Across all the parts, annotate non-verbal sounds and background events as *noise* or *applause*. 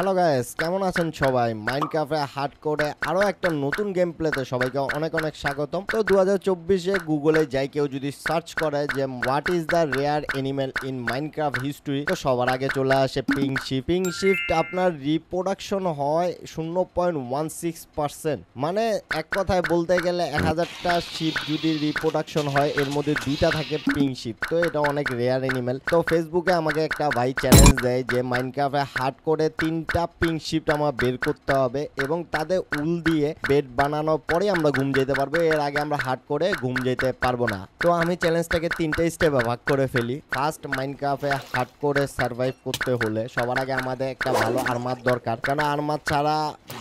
Hello guys কেমন আছেন সবাই মাইন্ড ক্যাফে হার্ড কোডে আরও একটা নতুন গেম প্লেতে সবাইকে অনেক অনেক স্বাগতম তো দু হাজার চব্বিশে গুগলে যাই কেউ যদি সার্চ করে যে what is the rare animal in Minecraft history তো সবার আগে চলে আসে পিং শিফট শিফট আপনার রিপ্রোডাকশন হয় শূন্য পয়েন্ট ওয়ান সিক্স পার্সেন্ট মানে এক কথায় বলতে গেলে এক হাজারটা শিপ যদি রিপ্রোডাকশন হয় এর মধ্যে দুইটা থাকে পিং তো এটা অনেক রেয়ার এনিম্যাল তো ফেসবুকে আমাকে একটা ভাই চ্যালেঞ্জ দেয় যে মাইনক্রাফে হার্ড কোডে তিন টাপিং শিফট আমার বের করতে হবে এবং তাদের উল দিয়ে বেড বানানোর পরে আমরা ঘুম যেতে পারবো এর আগে আমরা হাট করে ঘুম যেতে পারবো না তো আমি চ্যালেঞ্জটাকে তিনটে স্টেপে ভাগ করে ফেলি ফার্স্ট মাইনক্রাফে হাট করে সার্ভাইভ করতে হলে সবার আগে আমাদের একটা ভালো আর্মার দরকার কারণ আর্মার ছাড়া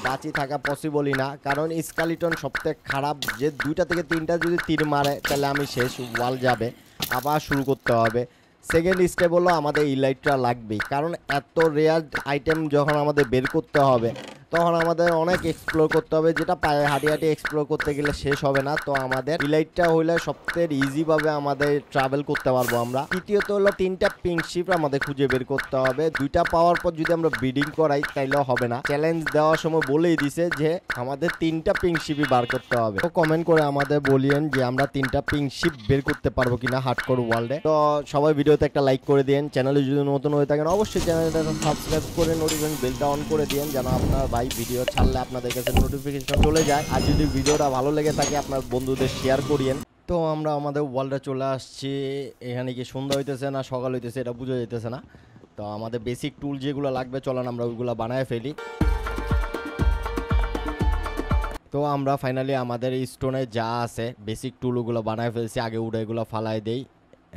বাঁচি থাকা পসিবলই না কারণ স্কালিটন সবথেকে খারাপ যে দুইটা থেকে তিনটা যদি তীর মারে তাহলে আমি শেষ ওয়াল যাবে আবার শুরু করতে হবে সেকেন্ড স্টেপ হলো আমাদের ইলাইটটা লাগবেই কারণ এত রেয়ার আইটেম যখন আমাদের বের করতে হবে তখন আমাদের অনেক এক্সপ্লোর করতে হবে যেটা পায়ে হাঁটি হাঁটি এক্সপ্লোর করতে গেলে শেষ হবে না তো আমাদের ইলাইটটা হইলে সবথেকে ইজি ভাবে আমাদের ট্রাভেল করতে পারবো আমরা তৃতীয়ত হলো তিনটা পিঙ্ক শিপ আমাদের খুঁজে বের করতে হবে দুইটা পাওয়ার পর যদি আমরা ব্রিডিং করাই তাইলেও হবে না চ্যালেঞ্জ দেওয়ার সময় বলেই দিছে যে আমাদের তিনটা পিঙ্ক শিপই বার করতে হবে তো কমেন্ট করে আমাদের বলিয়েন যে আমরা তিনটা পিঙ্ক শিপ বের করতে পারবো কিনা হার্ডকোর ওয়ার্ল্ডে তো সবাই ভিডিওতে একটা লাইক করে দিন চ্যানেলে যদি নতুন হয়ে থাকেন অবশ্যই চ্যানেলটা সাবস্ক্রাইব করে নোটিফিকেশন বেলটা অন করে দিন যেন আপনার ভাই ভিডিও ছাড়লে আপনাদের কাছে নোটিফিকেশন চলে যায় আর যদি ভিডিওটা ভালো লেগে থাকে আপনার বন্ধুদের শেয়ার করিয়েন তো আমরা আমাদের ওয়ালটা চলে আসছি এখানে কি সন্ধ্যা হইতেছে না সকাল হইতেছে এটা বুঝা যেতেছে না তো আমাদের বেসিক টুল যেগুলো লাগবে চলেন আমরা ওইগুলো বানায় ফেলি তো আমরা ফাইনালি আমাদের স্টোনে যা আছে বেসিক টুলগুলো বানায় ফেলছি আগে উড়ে এগুলো ফালাই দেই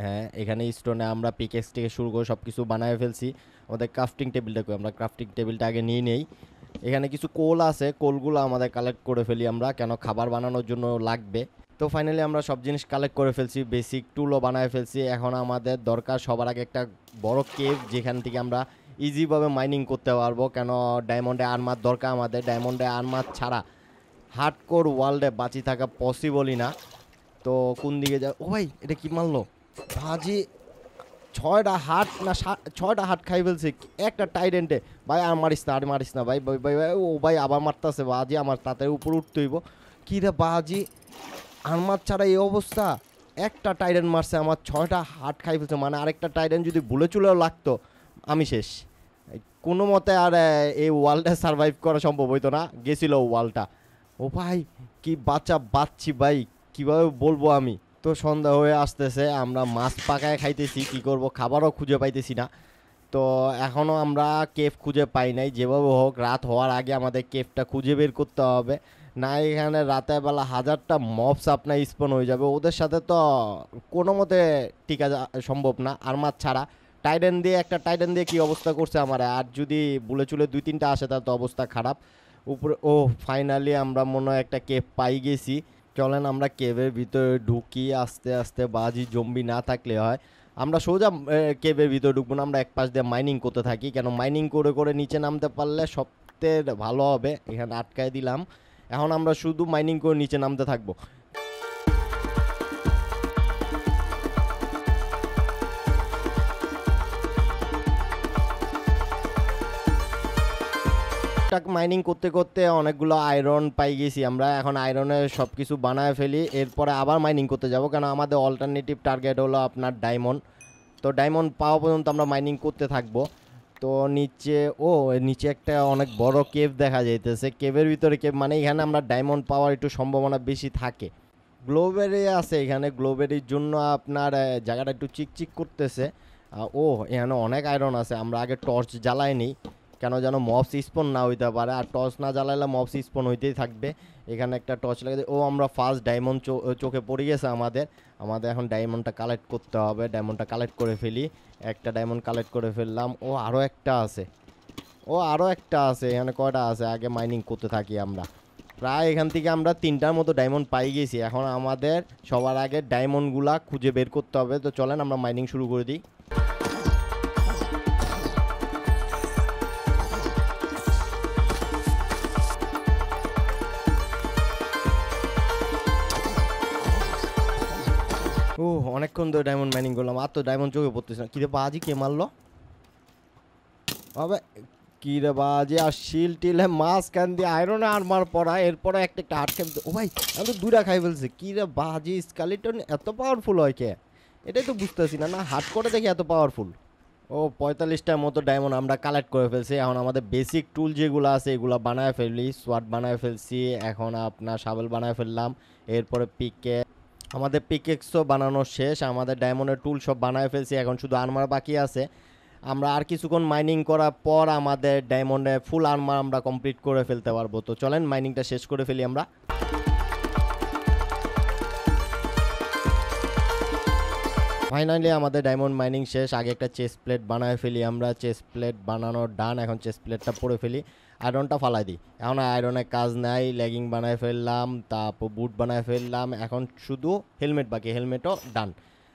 হ্যাঁ এখানে স্টোনে আমরা পিকেক্স থেকে শুরু করে সব কিছু বানায় ফেলছি আমাদের ক্রাফটিং টেবিলটাকে আমরা ক্রাফটিং টেবিলটা আগে নিয়ে নেই এখানে কিছু কোল আছে কোলগুলো আমাদের কালেক্ট করে ফেলি আমরা কেন খাবার বানানোর জন্য লাগবে তো ফাইনালি আমরা সব জিনিস কালেক্ট করে ফেলছি বেসিক টুলও বানায় ফেলছি এখন আমাদের দরকার সবার আগে একটা বড় কেভ যেখান থেকে আমরা ইজিভাবে মাইনিং করতে পারবো কেন ডায়মন্ডে আর্মার দরকার আমাদের ডায়মন্ডে আর্মার ছাড়া হার্ড কোর ওয়ার্ল্ডে বাঁচি থাকা পসিবলই না তো কোন দিকে যা ও ভাই এটা কি মারলো ভাজি ছয়টা হাট না ছয়টা হাট খাই ফেলছে একটা টাইডেন্টে ভাই আর মারিস না আর মারিস না ভাই ভাই ভাই ও ভাই আবার মারতেছে বাজি আমার তাতে উপর উঠতে হইব কী রে বাজি মার ছাড়া এই অবস্থা একটা টাইডেন মারছে আমার ছয়টা হাট খাই ফেলছে মানে আরেকটা টাইডেন যদি ভুলে চুলেও লাগতো আমি শেষ কোনো মতে আর এই ওয়ালটা সারভাইভ করা সম্ভব হইতো না গেছিল ওয়ালটা ও ভাই কি বাচ্চা বাচ্ছি ভাই কীভাবে বলবো আমি তো সন্ধ্যা হয়ে আসতেছে আমরা মাছ পাকায় খাইতেছি কি করব খাবারও খুঁজে পাইতেছি না তো এখনও আমরা কেফ খুঁজে পাই নাই যেভাবে হোক রাত হওয়ার আগে আমাদের কেফটা খুঁজে বের করতে হবে না এখানে রাতের বেলা হাজারটা মপস আপনার স্পন হয়ে যাবে ওদের সাথে তো কোনো মতে টিকা সম্ভব না আর মাছ ছাড়া টাইডেন দিয়ে একটা টাইডেন দিয়ে কি অবস্থা করছে আমার আর যদি বুলে চুলে দুই তিনটা আসে তার তো অবস্থা খারাপ উপরে ও ফাইনালি আমরা মনে হয় একটা কেপ পাই গেছি চলেন আমরা কেভের ভিতরে ঢুকি আস্তে আস্তে বাজি জম্বি না থাকলে হয় আমরা সোজা কেভের ভিতরে ঢুকবো না আমরা এক পাশ দিয়ে মাইনিং করতে থাকি কেন মাইনিং করে করে নিচে নামতে পারলে সবথেকে ভালো হবে এখানে আটকায় দিলাম এখন আমরা শুধু মাইনিং করে নিচে নামতে থাকবো টুকটাক মাইনিং করতে করতে অনেকগুলো আয়রন পাই গেছি আমরা এখন আয়রনের সব কিছু বানায় ফেলি এরপরে আবার মাইনিং করতে যাব কেন আমাদের অল্টারনেটিভ টার্গেট হলো আপনার ডায়মন্ড তো ডায়মন্ড পাওয়া পর্যন্ত আমরা মাইনিং করতে থাকবো তো নিচে ও নিচে একটা অনেক বড় কেভ দেখা যাইতেছে কেভের ভিতরে কেভ মানে এখানে আমরা ডায়মন্ড পাওয়ার একটু সম্ভাবনা বেশি থাকে গ্লোবেরি আছে এখানে গ্লোবেরির জন্য আপনার জায়গাটা একটু চিকচিক করতেছে ও এখানে অনেক আয়রন আছে আমরা আগে টর্চ জ্বালাই নিই কেন যেন মবস স্পন না হইতে পারে আর টস না জ্বালাইলে মবস স্পন হইতেই থাকবে এখানে একটা টর্চ লাগে ও আমরা ফার্স্ট ডায়মন্ড চোখে পড়ে গেছে আমাদের আমাদের এখন ডায়মন্ডটা কালেক্ট করতে হবে ডায়মন্ডটা কালেক্ট করে ফেলি একটা ডায়মন্ড কালেক্ট করে ফেললাম ও আরও একটা আছে ও আরও একটা আছে এখানে কয়টা আছে আগে মাইনিং করতে থাকি আমরা প্রায় এখান থেকে আমরা তিনটার মতো ডায়মন্ড পাই গেছি এখন আমাদের সবার আগে ডায়মন্ডগুলা খুঁজে বের করতে হবে তো চলেন আমরা মাইনিং শুরু করে দিই অনেকক্ষণ ধরে ডায়মন্ড মাইনিং করলাম আর তো ডায়মন্ড চোখে পড়তেছে না কিরে বাজি কে মারলো বাবা কিরে বাজি আর শিল টিলে মাছ কান দিয়ে আয়রন আর মার পড়া এরপরে একটা একটা হাট খেলতে ও ভাই আমি তো দুটা খাই ফেলছে কিরে বাজি স্কালিটন এত পাওয়ারফুল হয় কে এটাই তো বুঝতেছি না না হাট করে দেখি এত পাওয়ারফুল ও পঁয়তাল্লিশটার মতো ডায়মন্ড আমরা কালেক্ট করে ফেলছি এখন আমাদের বেসিক টুল যেগুলো আছে এগুলো বানায় ফেললি সোয়াট বানায় ফেলছি এখন আপনার সাবেল বানায় ফেললাম এরপরে পিকে আমাদের পিকেক্সও বানানো শেষ আমাদের ডায়মন্ডের টুল সব বানায় ফেলছি এখন শুধু আর্মার বাকি আছে আমরা আর কিছুক্ষণ মাইনিং করার পর আমাদের ডায়মন্ডে ফুল আর্মার আমরা কমপ্লিট করে ফেলতে পারবো তো চলেন মাইনিংটা শেষ করে ফেলি আমরা ফাইনালি আমাদের ডায়মন্ড মাইনিং শেষ আগে একটা চেস প্লেট বানায় ফেলি আমরা চেস প্লেট বানানোর ডান এখন চেস প্লেটটা পরে ফেলি আয়রনটা ফালাই দিই এখন আয়রনে কাজ নাই লেগিং বানায় ফেললাম তারপর বুট বানায় ফেললাম এখন শুধু হেলমেট বাকি হেলমেটও ডান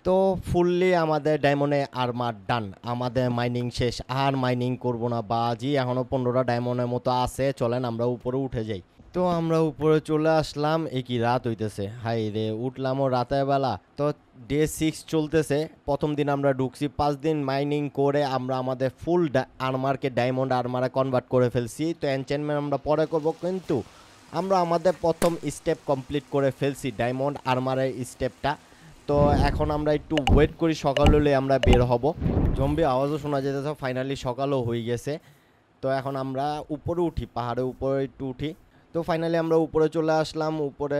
তো ফুললি আমাদের ডায়মন্ডে আর ডান আমাদের মাইনিং শেষ আর মাইনিং করব না বা জি এখনও পনেরোটা ডায়মন্ডের মতো আছে চলেন আমরা উপরে উঠে যাই তো আমরা উপরে চলে আসলাম একই রাত হইতেছে হাই রে উঠলামও রাতের বেলা তো ডে সিক্স চলতেছে প্রথম দিন আমরা ঢুকছি পাঁচ দিন মাইনিং করে আমরা আমাদের ফুল আর্মারকে ডায়মন্ড আর্মারে কনভার্ট করে ফেলছি তো এনচেনমেন্ট আমরা পরে করব কিন্তু আমরা আমাদের প্রথম স্টেপ কমপ্লিট করে ফেলছি ডায়মন্ড আর্মারের স্টেপটা তো এখন আমরা একটু ওয়েট করি সকাল হলে আমরা বের হব জম্বি আওয়াজও শোনা যেতেছে ফাইনালি সকালও হয়ে গেছে তো এখন আমরা উপরে উঠি পাহাড়ে উপরে একটু উঠি তো ফাইনালি আমরা উপরে চলে আসলাম উপরে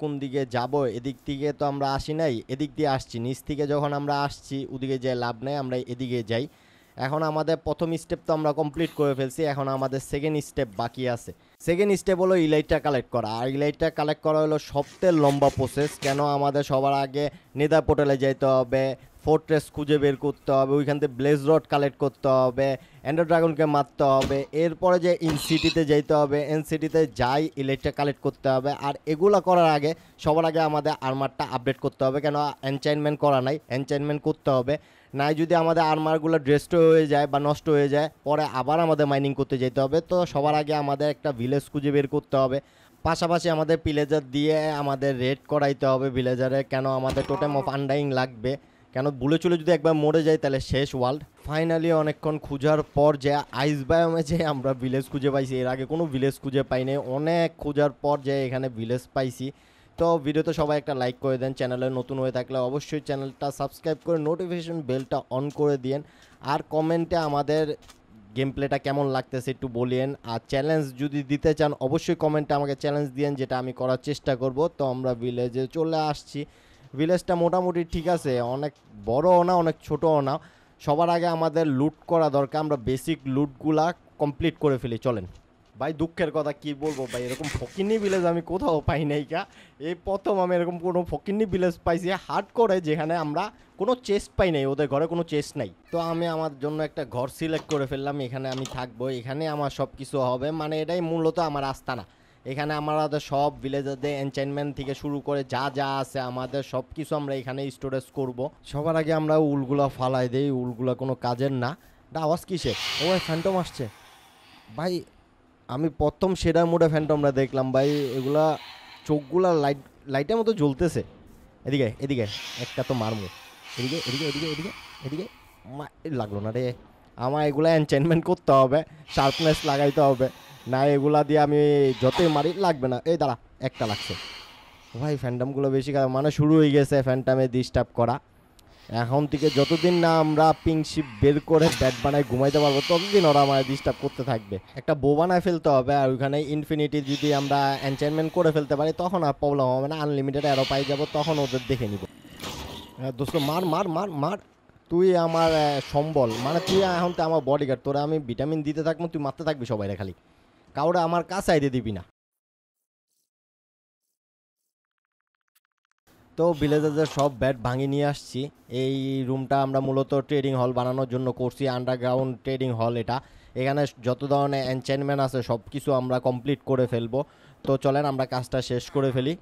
কোন দিকে যাব এদিক থেকে তো আমরা আসি নাই এদিক দিয়ে আসছি নিচ থেকে যখন আমরা আসছি ওদিকে যাই লাভ নেই আমরা এদিকে যাই এখন আমাদের প্রথম স্টেপ তো আমরা কমপ্লিট করে ফেলছি এখন আমাদের সেকেন্ড স্টেপ বাকি আছে সেকেন্ড স্টেপ হলো ইলাইটটা কালেক্ট করা আর ইলাইটটা কালেক্ট করা হলো সবথেকে লম্বা প্রসেস কেন আমাদের সবার আগে নেদার পোর্টালে যাইতে হবে ফোর্ট্রেস খুঁজে বের করতে হবে ওইখান থেকে ব্লেজ রড কালেক্ট করতে হবে অ্যান্ডার ড্রাগনকে মারতে হবে এরপরে যে ইনসিটিতে যেতে হবে এনসিটিতে যাই ইলেকট্রিক কালেক্ট করতে হবে আর এগুলো করার আগে সবার আগে আমাদের আর্মারটা আপডেট করতে হবে কেন এনচাইনমেন্ট করা নাই এনচাইনমেন্ট করতে হবে নাই যদি আমাদের আর্মারগুলো ড্রেস্ট হয়ে যায় বা নষ্ট হয়ে যায় পরে আবার আমাদের মাইনিং করতে যেতে হবে তো সবার আগে আমাদের একটা ভিলেজ খুঁজে বের করতে হবে পাশাপাশি আমাদের পিলেজার দিয়ে আমাদের রেড করাইতে হবে ভিলেজারে কেন আমাদের টোটেম অফ আন্ডাইং লাগবে কেন বুলে চলে যদি একবার মরে যায় তাহলে শেষ ওয়ার্ল্ড ফাইনালি অনেকক্ষণ খোঁজার পর যে আইস বায়োমে যে আমরা ভিলেজ খুঁজে পাইছি এর আগে কোনো ভিলেজ খুঁজে পাইনি অনেক খোঁজার পর যে এখানে ভিলেজ পাইছি তো ভিডিওতে সবাই একটা লাইক করে দেন চ্যানেলে নতুন হয়ে থাকলে অবশ্যই চ্যানেলটা সাবস্ক্রাইব করে নোটিফিকেশন বেলটা অন করে দিন আর কমেন্টে আমাদের গেম প্লেটা কেমন লাগতেছে একটু বলিয়েন আর চ্যালেঞ্জ যদি দিতে চান অবশ্যই কমেন্টে আমাকে চ্যালেঞ্জ দিয়েন যেটা আমি করার চেষ্টা করব তো আমরা ভিলেজে চলে আসছি ভিলেজটা মোটামুটি ঠিক আছে অনেক বড়ও না অনেক ছোটও না সবার আগে আমাদের লুট করা দরকার আমরা বেসিক লুটগুলা কমপ্লিট করে ফেলি চলেন ভাই দুঃখের কথা কি বলবো ভাই এরকম ফকিনি ভিলেজ আমি কোথাও পাই নাই কা এই প্রথম আমি এরকম কোনো ফকিনি ভিলেজ পাইছি হার্ড করে যেখানে আমরা কোনো চেস্ট পাই নাই ওদের ঘরে কোনো চেস্ট নাই তো আমি আমার জন্য একটা ঘর সিলেক্ট করে ফেললাম এখানে আমি থাকবো এখানে আমার সব কিছু হবে মানে এটাই মূলত আমার আস্তানা এখানে আমাদের সব ভিলেজারদের এনচেনমেন্ট থেকে শুরু করে যা যা আছে আমাদের সব কিছু আমরা এখানে স্টোরেজ করব সবার আগে আমরা উলগুলা ফালাই দিই উলগুলা কোনো কাজের না আওয়াজ কিসে ও ফ্যান্টম আসছে ভাই আমি প্রথম সেরা মোড়ে ফ্যান্টমরা দেখলাম ভাই এগুলা চোখগুলা লাইট লাইটের মতো জ্বলতেছে এদিকে এদিকে একটা তো মারমু এদিকে এদিকে এদিকে এদিকে এদিকে লাগলো না রে আমার এগুলো এনচেনমেন্ট করতে হবে শার্পনেস লাগাইতে হবে না এগুলা দিয়ে আমি যতই মারি লাগবে না এই দাঁড়া একটা লাগছে ভাই ফ্যান্টামগুলো বেশি খারাপ মানে শুরু হয়ে গেছে ফ্যান্টামে ডিস্টার্ব করা এখন থেকে যতদিন না আমরা পিংশিপ বের করে ব্যাট বানায় ঘুমাইতে পারবো ততদিন ওরা আমায় ডিস্টার্ব করতে থাকবে একটা বো বানায় ফেলতে হবে আর ওইখানে ইনফিনিটি যদি আমরা এনচেনমেন্ট করে ফেলতে পারি তখন আর প্রবলেম হবে না আনলিমিটেড অ্যারো পাই যাবো তখন ওদের দেখে নিব হ্যাঁ, দোস্ত মার মার মার মার তুই আমার সম্বল মানে তুই এখন তো আমার বডিগার্ড তোরা আমি ভিটামিন দিতে থাকবো তুই মারতে থাকবি সবাইরা খালি কাউরা আমার কাছে আইতে দিবি না তো ভিলেজারদের সব ব্যাট ভাঙি নিয়ে আসছি এই রুমটা আমরা মূলত ট্রেডিং হল বানানোর জন্য করছি আন্ডারগ্রাউন্ড ট্রেডিং হল এটা এখানে যত ধরনের এনচেনমেন্ট আছে সব কিছু আমরা কমপ্লিট করে ফেলবো তো চলেন আমরা কাজটা শেষ করে ফেলি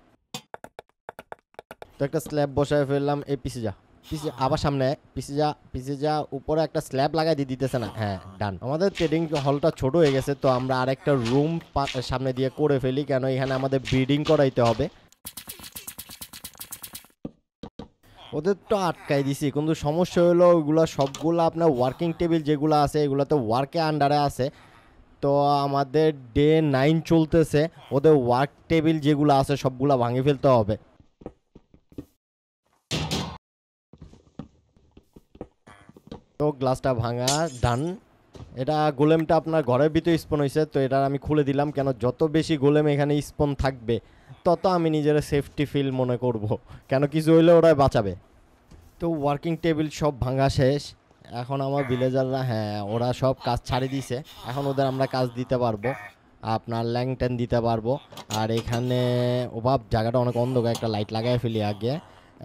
তো একটা স্ল্যাব বসায় ফেললাম এ পিসে যা পিসি হ্যাঁ। আবার সামনে পিছিয়ে যা পিছিয়ে যা উপরে একটা স্ল্যাব লাগাই দিয়ে দিতেছে না হ্যাঁ ডান আমাদের ট্রেডিং হলটা ছোট হয়ে গেছে তো আমরা আরেকটা রুম সামনে দিয়ে করে ফেলি কেন এখানে আমাদের ব্রিডিং করাইতে হবে ওদের তো আটকাই দিছি কিন্তু সমস্যা হলো ওইগুলো সবগুলো আপনার ওয়ার্কিং টেবিল যেগুলো আছে এগুলো তো ওয়ার্কে আন্ডারে আছে তো আমাদের ডে নাইন চলতেছে ওদের ওয়ার্ক টেবিল যেগুলো আছে সবগুলো ভাঙে ফেলতে হবে তো গ্লাসটা ভাঙা ডান এটা গোলেমটা আপনার ঘরের ভিতরে স্পন হয়েছে তো এটা আমি খুলে দিলাম কেন যত বেশি গোলেম এখানে স্পন থাকবে তত আমি নিজের সেফটি ফিল মনে করব। কেন কিছু হইলে ওরা বাঁচাবে তো ওয়ার্কিং টেবিল সব ভাঙা শেষ এখন আমার ভিলেজাররা হ্যাঁ ওরা সব কাজ ছাড়ি দিছে এখন ওদের আমরা কাজ দিতে পারবো আপনার ল্যাংটেন দিতে পারবো আর এখানে ওভাব জায়গাটা অনেক অন্ধকার একটা লাইট লাগাই ফেলি আগে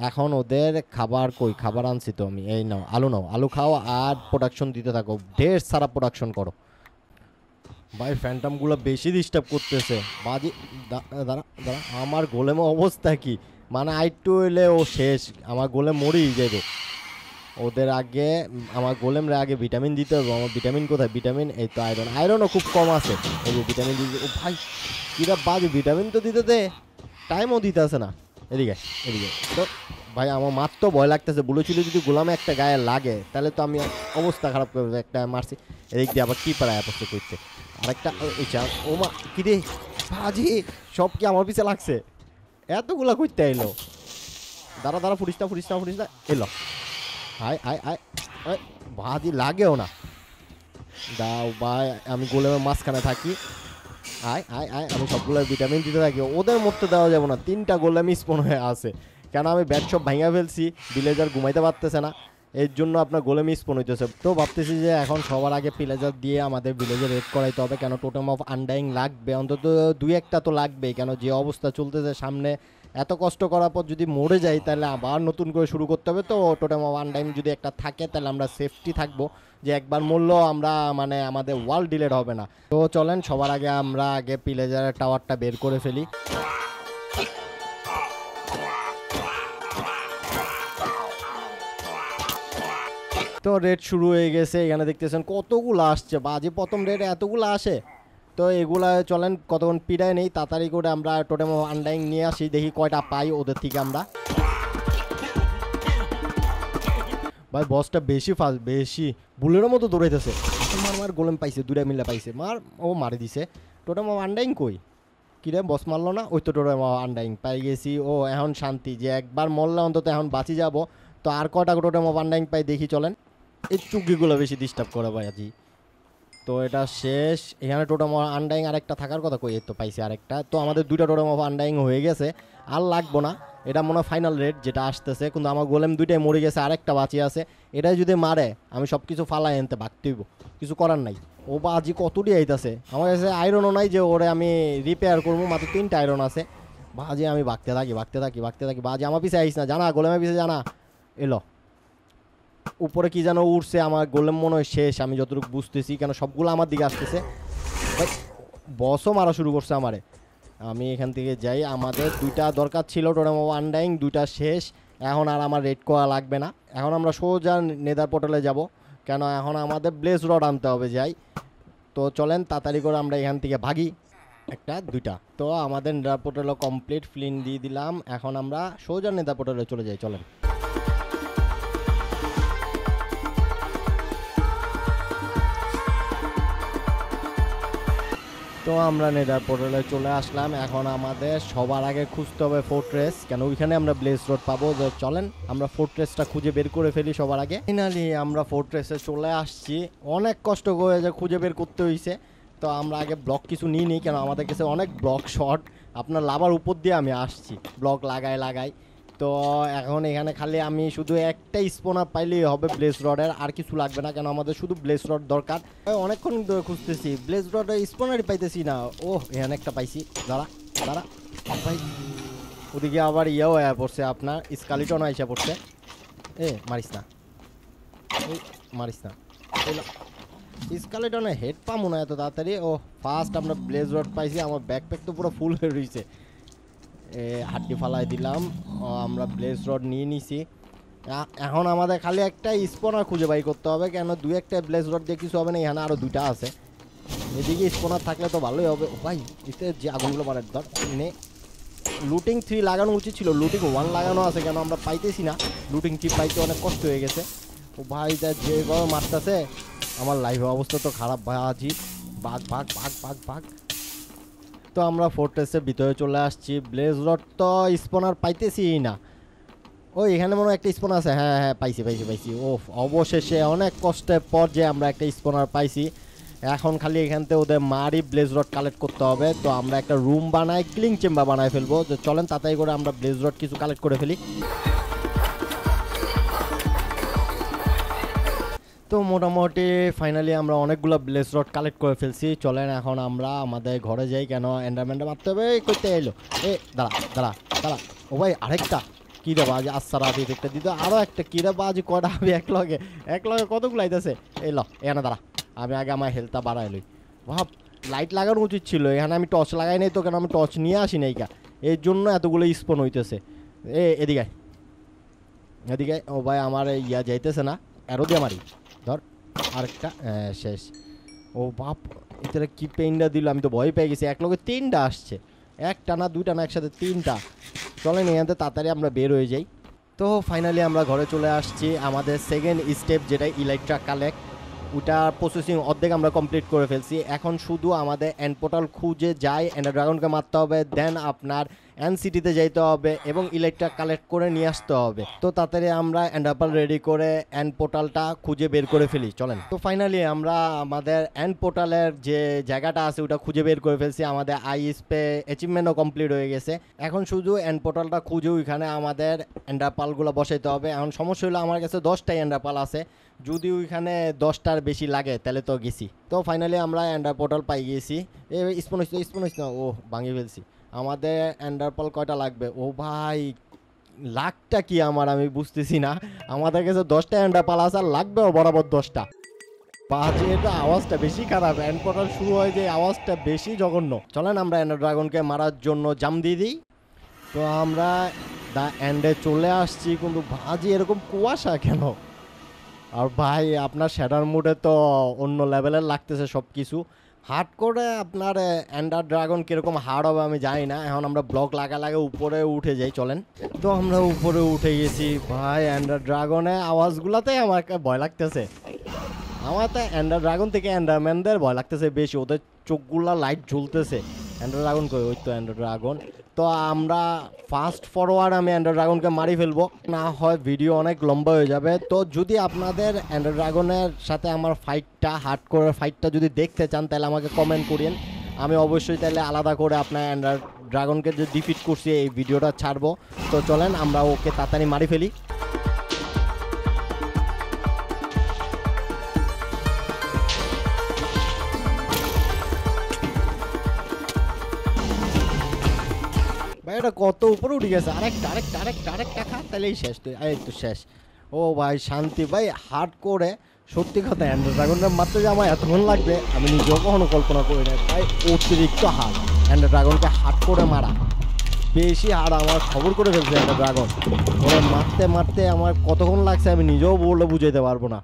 এখন ওদের খাবার কই খাবার আনছি তো আমি এই নাও আলু নাও আলু খাও আর প্রোডাকশন দিতে থাকো ঢের সারা প্রোডাকশন করো ভাই ফ্যান্টামগুলো বেশি ডিস্টার্ব করতেছে বাজি দাঁড়া দাঁড়া আমার গোলেমে অবস্থা কি মানে আইটু এলে ও শেষ আমার গোলে মরেই যাবে ওদের আগে আমার গোলেমরে আগে ভিটামিন দিতে হবে আমার ভিটামিন কোথায় ভিটামিন এই তো আয়রন আয়রনও খুব কম আছে এই যে ভিটামিন দিতে ও ভাই কীরা বাজে ভিটামিন তো দিতে দে টাইমও দিতে আসে না এদিকে এদিকে তো ভাই আমার মার তো ভয় লাগতেছে বলেছিল যদি গোলামে একটা গায়ে লাগে তাহলে তো আমি অবস্থা খারাপ করবো একটা মারছি এদিক দিয়ে আবার কী পারায় আপত্তি করছে আরেকটা ইচ্ছা ও মা কী রে ভাজি সব কি আমার পিছিয়ে লাগছে এতগুলা করতে এলো দাঁড়া দাঁড়া ফুরিস্তা ফুরিস্তা ফুরিস্তা এলো আয় আয় আয় ভাজি লাগেও না দাও ভাই আমি গোলামের মাঝখানে থাকি আয় আয় আয় আমি সবগুলোর ভিটামিন দিতে থাকি ওদের মধ্যে দেওয়া যাবো না তিনটা গোলামি স্পন হয়ে আছে কেন আমি ব্যাট সব ভাঙা ফেলছি ভিলেজার ঘুমাইতে পারতেছে না এর জন্য আপনার গোলেমি স্পন হইতেছে তো ভাবতেছি যে এখন সবার আগে প্লেজার দিয়ে আমাদের ভিলেজে রেড করাইতে হবে কেন টোটেম অফ আন্ডাইং লাগবে অন্তত দুই একটা তো লাগবেই কেন যে অবস্থা চলতেছে সামনে এত কষ্ট করার পর যদি মরে যাই তাহলে আবার নতুন করে শুরু করতে হবে তো টোটেম অফ আন্ডাইম যদি একটা থাকে তাহলে আমরা সেফটি থাকবো যে একবার মূল্য আমরা মানে আমাদের ওয়াল ডিলেট হবে না তো চলেন সবার আগে আমরা আগে পিলেজারের টাওয়ারটা বের করে ফেলি তো রেড শুরু হয়ে গেছে এখানে দেখতেছেন কতগুলো আসছে বাজে প্রথম রেড এতগুলো আসে তো এগুলা চলেন কতক্ষণ পিড়ায় নেই তাড়াতাড়ি করে আমরা টোটেম আন্ডাইং নিয়ে আসি দেখি কয়টা পাই ওদের থেকে আমরা ভাই বসটা বেশি ফাস্ট বেশি বুলেটের মতো দৌড়াইতেছে মার মার গোলেম পাইছে দুটা মিলে পাইছে মার ও মারি দিছে টোটা মামা আন্ডাইং কই কিরে বস মারলো না ওই তো টোটা মামা আন্ডাইং পাই গেছি ও এখন শান্তি যে একবার মরলে অন্তত এখন বাঁচি যাব তো আর কটা টোটা মামা আন্ডাইং পাই দেখি চলেন এই চুকিগুলো বেশি ডিস্টার্ব করে ভাই আজি তো এটা শেষ এখানে টোটাম আন্ডাইং আরেকটা থাকার কথা কই তো পাইছি আরেকটা তো আমাদের দুইটা টোটাম অফ আন্ডাইং হয়ে গেছে আর লাগবো না এটা মনে হয় ফাইনাল রেট যেটা আসতেছে কিন্তু আমার গোলেম দুইটাই মরে গেছে আরেকটা বাঁচিয়ে আছে এটাই যদি মারে আমি সব কিছু ফালাই আনতে বাকতেইব কিছু করার নাই ও বা আজি কতটি আইতাছে আমার কাছে আয়রনও নাই যে ওরে আমি রিপেয়ার করবো মাত্র তিনটা আয়রন আছে বাজে আমি বাঁকতে থাকি বাঁকতে থাকি বাঁকতে থাকি বাজে আমার পিছিয়ে আইস না জানা গোলেমের পিছিয়ে জানা এলো উপরে কি যেন উঠছে আমার গোলেম মনে হয় শেষ আমি যতটুকু বুঝতেছি কেন সবগুলো আমার দিকে আসতেছে বসও মারা শুরু করছে আমারে আমি এখান থেকে যাই আমাদের দুইটা দরকার ছিল টোটামো আন্ডাইং দুইটা শেষ এখন আর আমার রেড করা লাগবে না এখন আমরা সোজা নেদার পোর্টালে যাব কেন এখন আমাদের ব্লেস রড আনতে হবে যাই তো চলেন তাড়াতাড়ি করে আমরা এখান থেকে ভাগি একটা দুইটা তো আমাদের নেদার পোর্টালও কমপ্লিট ফ্লিন দিয়ে দিলাম এখন আমরা সোজা নেদার পোর্টালে চলে যাই চলেন তো আমরা নেডার পোর্টালে চলে আসলাম এখন আমাদের সবার আগে খুঁজতে হবে ফোর্ট্রেস কেন ওইখানে আমরা ব্লেস রোড পাবো তো চলেন আমরা ফোর্ট্রেসটা খুঁজে বের করে ফেলি সবার আগে ফাইনালি আমরা ফোর্ট্রেসে চলে আসছি অনেক কষ্ট করে যে খুঁজে বের করতে হয়েছে তো আমরা আগে ব্লক কিছু নিই নি কেন আমাদের কাছে অনেক ব্লক শট আপনার লাভার উপর দিয়ে আমি আসছি ব্লক লাগাই লাগাই তো এখন এখানে খালি আমি শুধু একটা স্পোনার পাইলেই হবে ব্লেস রডের আর কিছু লাগবে না কেন আমাদের শুধু ব্লেস রড দরকার অনেকক্ষণ ধরে খুঁজতেছি ব্লেস রডের স্পোনারই পাইতেছি না ও এখানে একটা পাইছি দাঁড়া দাঁড়া ওদিকে আবার ইয়েও হয়ে পড়ছে আপনার স্কালিটনও এসে পড়ছে এ মারিস না মারিস না স্কালিটনে হেড মনে না এত তাড়াতাড়ি ও ফার্স্ট আমরা ব্লেজ রড পাইছি আমার ব্যাকপ্যাক তো পুরো ফুল হয়ে রয়েছে হাড্ডি ফালাই দিলাম আমরা ব্লেস রড নিয়ে নিছি এখন আমাদের খালি একটা স্পোনার খুঁজে বাই করতে হবে কেন দু একটা ব্লেস রড দিয়ে কিছু হবে না এখানে আরও দুইটা আছে এদিকে স্পোনার থাকলে তো ভালোই হবে ভাই যে আগুনগুলো মারার ধর নে লুটিং থ্রি লাগানো উচিত ছিল লুটিং ওয়ান লাগানো আছে কেন আমরা পাইতেছি না লুটিং থ্রি পাইতে অনেক কষ্ট হয়ে গেছে ও ভাই যা যে গরম মারতেছে আমার লাইফের অবস্থা তো খারাপ ভাই আজি বাঘ বাঘ বাঘ বাঘ বাঘ তো আমরা ফোর্ট্রেসের ভিতরে চলে আসছি ব্লেজ রড তো স্পনার পাইতেছি না ও এখানে মনে একটা স্পন আছে হ্যাঁ হ্যাঁ পাইছি পাইছি পাইছি ও অবশেষে অনেক কষ্টের পর যে আমরা একটা স্পনার পাইছি এখন খালি এখান থেকে ওদের মারি ব্লেজ রড কালেক্ট করতে হবে তো আমরা একটা রুম বানাই ক্লিং চেম্বার বানায় ফেলবো তো চলেন তাড়াতাড়ি করে আমরা ব্লেজ রড কিছু কালেক্ট করে ফেলি তো মোটামুটি ফাইনালি আমরা অনেকগুলো ব্লেস রড কালেক্ট করে ফেলছি চলেন এখন আমরা আমাদের ঘরে যাই কেন এন্ডারম্যানটা মারতে হবে করতে এলো এ দাঁড়া দাঁড়া দাঁড়া ও ভাই আরেকটা কী রে বাজ আচ্ছা রাতে একটা দিতে আরও একটা কী রে বাজ কটা আমি এক লগে এক লগে কতগুলো আইতেছে এই ল এখানে দাঁড়া আমি আগে আমার হেলথটা বাড়াই লই ভাব লাইট লাগানো উচিত ছিল এখানে আমি টর্চ লাগাই নাই তো কেন আমি টর্চ নিয়ে আসি নাই কা এর জন্য এতগুলো স্পন হইতেছে এ এদিকে এদিকে ও ভাই আমার ইয়া যাইতেছে না অ্যারো দিয়ে মারি আরেকটা শেষ ও বাপ এটা কি পেইনটা দিল আমি তো ভয় পেয়ে গেছি এক লগে তিনটা আসছে একটা না দুইটা না একসাথে তিনটা চলেন এখানতে তাড়াতাড়ি আমরা বের হয়ে যাই তো ফাইনালি আমরা ঘরে চলে আসছি আমাদের সেকেন্ড স্টেপ যেটা ইলেকট্রা কালেক্ট ওটার প্রসেসিং অর্ধেক আমরা কমপ্লিট করে ফেলছি এখন শুধু আমাদের অ্যান্ড পোর্টাল খুঁজে যাই অ্যান্ড ড্রাগনকে মারতে হবে দেন আপনার এনসিটিতে যাইতে হবে এবং ইলেকট্রা কালেক্ট করে নিয়ে আসতে হবে তো তাড়াতাড়ি আমরা অ্যান্ডাপাল রেডি করে অ্যান্ড পোর্টালটা খুঁজে বের করে ফেলি চলেন তো ফাইনালি আমরা আমাদের অ্যান্ড পোর্টালের যে জায়গাটা আছে ওটা খুঁজে বের করে ফেলছি আমাদের আইএসপে অ্যাচিভমেন্টও কমপ্লিট হয়ে গেছে এখন শুধু অ্যান্ড পোর্টালটা খুঁজে ওইখানে আমাদের অ্যান্ডাপালগুলো বসাইতে হবে এখন সমস্যা হলো আমার কাছে দশটাই অ্যান্ডাপাল আছে যদি ওইখানে দশটার বেশি লাগে তাহলে তো গেছি তো ফাইনালি আমরা অ্যান্ডার পোর্টাল পাই গেছি এই স্পন স্পন ও ভাঙিয়ে ফেলছি আমাদের অ্যান্ডারপল কয়টা লাগবে ও ভাই লাখটা কি আমার আমি বুঝতেছি না আমাদের কাছে দশটা অ্যান্ডারপাল আছে আর ও বরাবর দশটা বাজেট আওয়াজটা বেশি খারাপ অ্যান্ড পটার শুরু হয় যে আওয়াজটা বেশি জঘন্য চলেন আমরা অ্যান্ডার ড্রাগনকে মারার জন্য জাম দিয়ে দিই তো আমরা দা অ্যান্ডে চলে আসছি কিন্তু ভাজি এরকম কুয়াশা কেন আর ভাই আপনার শ্যাডার মুডে তো অন্য লেভেলের লাগতেছে সব কিছু হার্ড করে আপনার অ্যান্ডার ড্রাগন কীরকম হার্ড হবে আমি জানি না এখন আমরা ব্লক লাগা লাগা উপরে উঠে যাই চলেন তো আমরা উপরে উঠে গেছি ভাই অ্যান্ডার ড্রাগনে আওয়াজগুলোতে আমাকে ভয় লাগতেছে আমার তো অ্যান্ডার ড্রাগন থেকে অ্যান্ডারম্যানদের ভয় লাগতেছে বেশি ওদের চোখগুলা লাইট ঝুলতেছে অ্যান্ড্রয়েড ড্রাগন কই ওই তো অ্যান্ড্রয়েড ড্রাগন তো আমরা ফাস্ট ফরওয়ার্ড আমি অ্যান্ড্রয়েড ড্রাগনকে মারি ফেলবো না হয় ভিডিও অনেক লম্বা হয়ে যাবে তো যদি আপনাদের অ্যান্ড্রয়েড ড্রাগনের সাথে আমার ফাইটটা হার্ড করে ফাইটটা যদি দেখতে চান তাহলে আমাকে কমেন্ট করিয়েন আমি অবশ্যই তাহলে আলাদা করে আপনার অ্যান্ড্রয়েড ড্রাগনকে যে ডিফিট করছি এই ভিডিওটা ছাড়বো তো চলেন আমরা ওকে তাড়াতাড়ি মারি ফেলি এটা কত উপরে উঠে গেছে আরেকটা আরেকটা আরেকটা আরেকটা খা তাহলেই শেষ তুই আরে তো শেষ ও ভাই শান্তি ভাই হার্ড করে সত্যি কথা অ্যান্ড্রয়েড ড্রাগনটা মারতে যে আমার এতক্ষণ লাগবে আমি নিজেও কখনো কল্পনা করি না ভাই অতিরিক্ত হার অ্যান্ড্রো ড্রাগনকে হার্ড করে মারা বেশি হার আমার খবর করে ফেলছে অ্যান্ড্রো ড্রাগন ওরা মারতে মারতে আমার কতক্ষণ লাগছে আমি নিজেও বলে বুঝাইতে পারবো না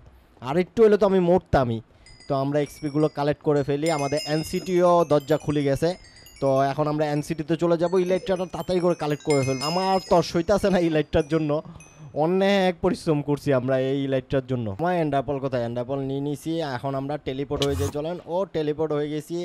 আর একটু হলে তো আমি মরতামই তো আমরা এক্সপিগুলো কালেক্ট করে ফেলি আমাদের এনসিটিও দরজা খুলে গেছে তো এখন আমরা এনসিটিতে চলে যাবো ইলাইটটা তাড়াতাড়ি করে কালেক্ট করে ফেলবো আমার তো সইতাছে না ইলাইটটার জন্য অনেক পরিশ্রম করছি আমরা এই লাইটটার জন্য আমার অ্যান্ডাপল কোথায় অ্যান্ডাপল নিয়ে নিছি এখন আমরা টেলিপোর্ট হয়ে যাই চলেন ও টেলিপোর্ট হয়ে গেছি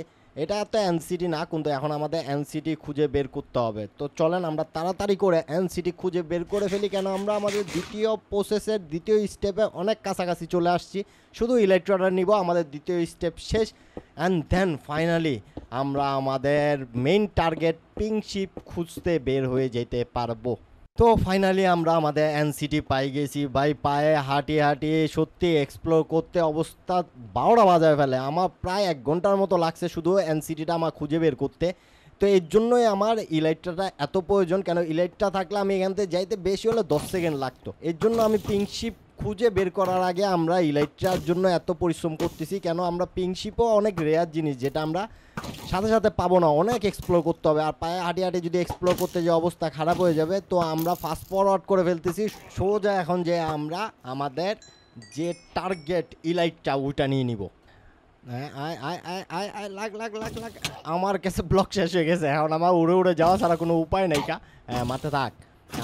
এটা তো এনসিটি না কিন্তু এখন আমাদের এনসিটি খুঁজে বের করতে হবে তো চলেন আমরা তাড়াতাড়ি করে এনসিটি খুঁজে বের করে ফেলি কেন আমরা আমাদের দ্বিতীয় প্রসেসের দ্বিতীয় স্টেপে অনেক কাছাকাছি চলে আসছি শুধু ইলেকট্রনটা নিব আমাদের দ্বিতীয় স্টেপ শেষ অ্যান্ড দেন ফাইনালি আমরা আমাদের মেইন টার্গেট পিংশিপ খুঁজতে বের হয়ে যেতে পারবো তো ফাইনালি আমরা আমাদের এনসিটি পাই গেছি ভাই পায়ে হাঁটি হাঁটি সত্যি এক্সপ্লোর করতে অবস্থা বারোটা বাজায় ফেলে আমার প্রায় এক ঘন্টার মতো লাগছে শুধু এনসিটিটা আমার খুঁজে বের করতে তো এর জন্যই আমার ইলাইটটা এত প্রয়োজন কেন ইলাইটটা থাকলে আমি এখান থেকে যাইতে বেশি হলে দশ সেকেন্ড লাগতো এর জন্য আমি পিংশিপ খুঁজে বের করার আগে আমরা ইলাইটটার জন্য এত পরিশ্রম করতেছি কেন আমরা পিংশিপও অনেক রেয়ার জিনিস যেটা আমরা সাথে সাথে পাবো না অনেক এক্সপ্লোর করতে হবে আর পায়ে হাঁটি হাঁটি যদি এক্সপ্লোর করতে যে অবস্থা খারাপ হয়ে যাবে তো আমরা ফাস্ট ফরওয়ার্ড করে ফেলতেছি সোজা এখন যে আমরা আমাদের যে টার্গেট ইলাইটটা ওইটা নিয়ে নিব লাগ লাগ লাগ লাগ আমার কাছে ব্লক শেষ হয়ে গেছে এখন আমার উড়ে উড়ে যাওয়া ছাড়া কোনো উপায় নাই কা হ্যাঁ মাথে থাক